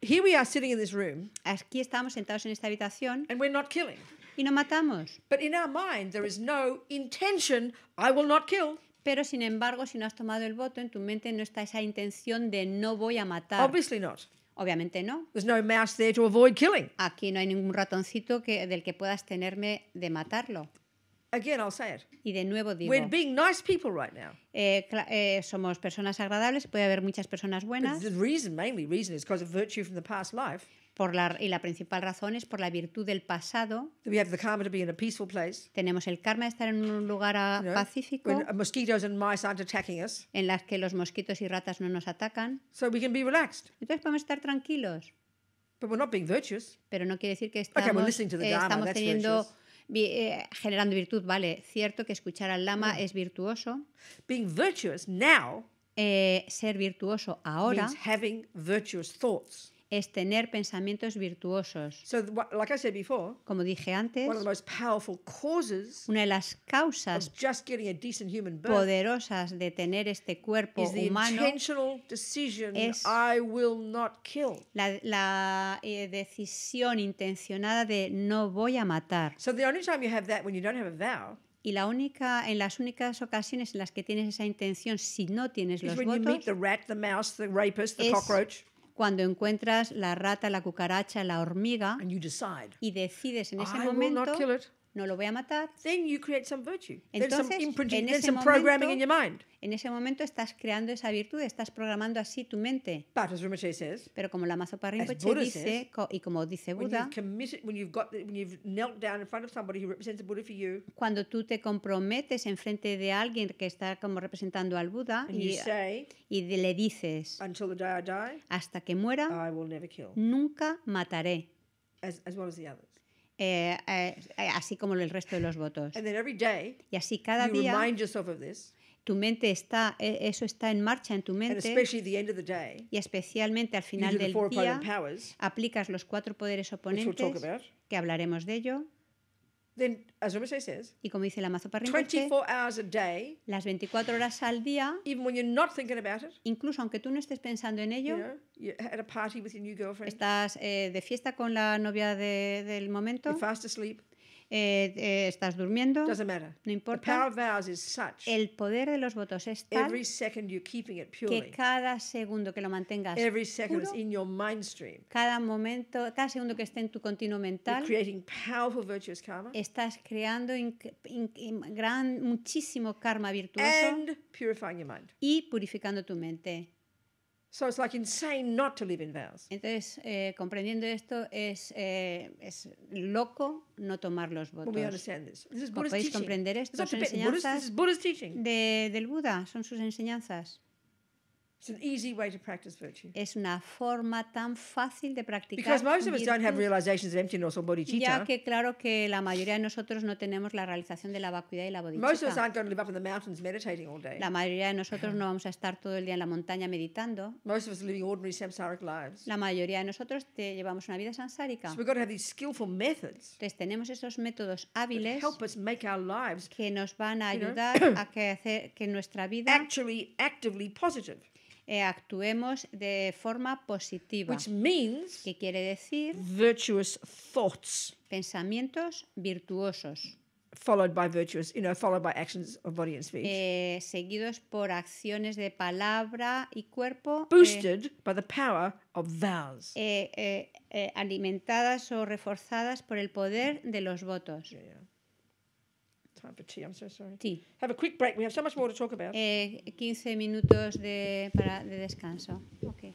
here we are sitting in this room. Aquí estamos sentados en esta habitación. And we're not killing. Y no matamos. But in our mind, there is no intention. I will not kill pero sin embargo, si no has tomado el voto, en tu mente no está esa intención de no voy a matar. Obviously not. Obviamente no. no to avoid killing. Aquí no hay ningún ratoncito que, del que puedas tenerme de matarlo. Y de nuevo digo. We're nice people right now. Eh, eh, somos personas agradables. Puede haber muchas personas buenas. the reason, mainly reason, is because of virtue from the past life y la principal razón es por la virtud del pasado. Tenemos el karma de estar en un lugar ah, pacífico. Uh, en las que los mosquitos y ratas no nos atacan. Entonces podemos estar tranquilos. Pero no quiere decir que estamos, eh, teniendo eh, generando virtud, vale, cierto que escuchar al lama mm. es virtuoso. Eh, ser virtuoso ahora means having virtuous thoughts es tener pensamientos virtuosos. Como dije antes, una de las causas poderosas de tener este cuerpo humano es la, eh, decisión intencionada de no voy a matar. y la única, en las únicas ocasiones en las que tienes esa intención, si no tienes los votos, es cuando encuentras la rata, la cucaracha, la hormiga, y decides en ese momento, no lo voy a matar. Then you create some virtue. Entonces, there's some en there's some momento, programming in your mind. En ese momento estás creando esa virtud, estás programando así tu mente. But as Rinpoche says, Pero como la Mazopa Rinpoche dice, says, y como dice Buda, cuando tú te comprometes en frente de alguien que está como representando al Buda y, say, y, le dices, Until the day I die, hasta que muera, I will never kill. nunca mataré. As, as well as the others. Eh, eh, eh, así como el resto de los votos. y así cada día tu mente está, e, eso está en marcha en tu mente y especialmente al final del día aplicas los cuatro poderes oponentes, que hablaremos de ello. Then, as says, y como dice la mazo las 24 horas al día, incluso aunque tú no estés pensando en ello, estás de fiesta con la novia de, del momento, eh, eh, estás durmiendo, no importa. El poder de los votos es tal que cada segundo que lo mantengas cada momento, cada segundo que esté en tu continuo mental, estás creando gran, muchísimo karma virtuoso y purificando tu mente. So it's like insane not to live in Entonces, eh, comprendiendo esto, es, eh, es loco no tomar los votos. podéis comprender esto? Son enseñanzas del Buda, son sus enseñanzas. It's an easy way to practice virtue. Es una forma tan fácil de practicar. Because most of us don't have realizations of emptiness or bodhicitta. Ya que claro que la mayoría de nosotros no tenemos la realización de la vacuidad y la bodhicitta. Most of us aren't going to live up in the mountains meditating all day. La mayoría de nosotros no vamos a estar todo el día en la montaña meditando. Most of us are living ordinary samsaric lives. La mayoría de nosotros te llevamos una vida samsárica. So we've got to have these skillful methods. Entonces tenemos esos métodos hábiles. Help us make our lives. Que nos van a ayudar you know, a que hacer que nuestra vida. Actually, actively positive. Eh, actuemos de forma positiva. Which que quiere decir Pensamientos virtuosos. seguidos por acciones de palabra y cuerpo. alimentadas o reforzadas por el poder de los votos. time for tea. I'm so sorry. Tea. Have a quick break. We have so much more to talk about. Eh, 15 minutos de, para, de descanso. Okay.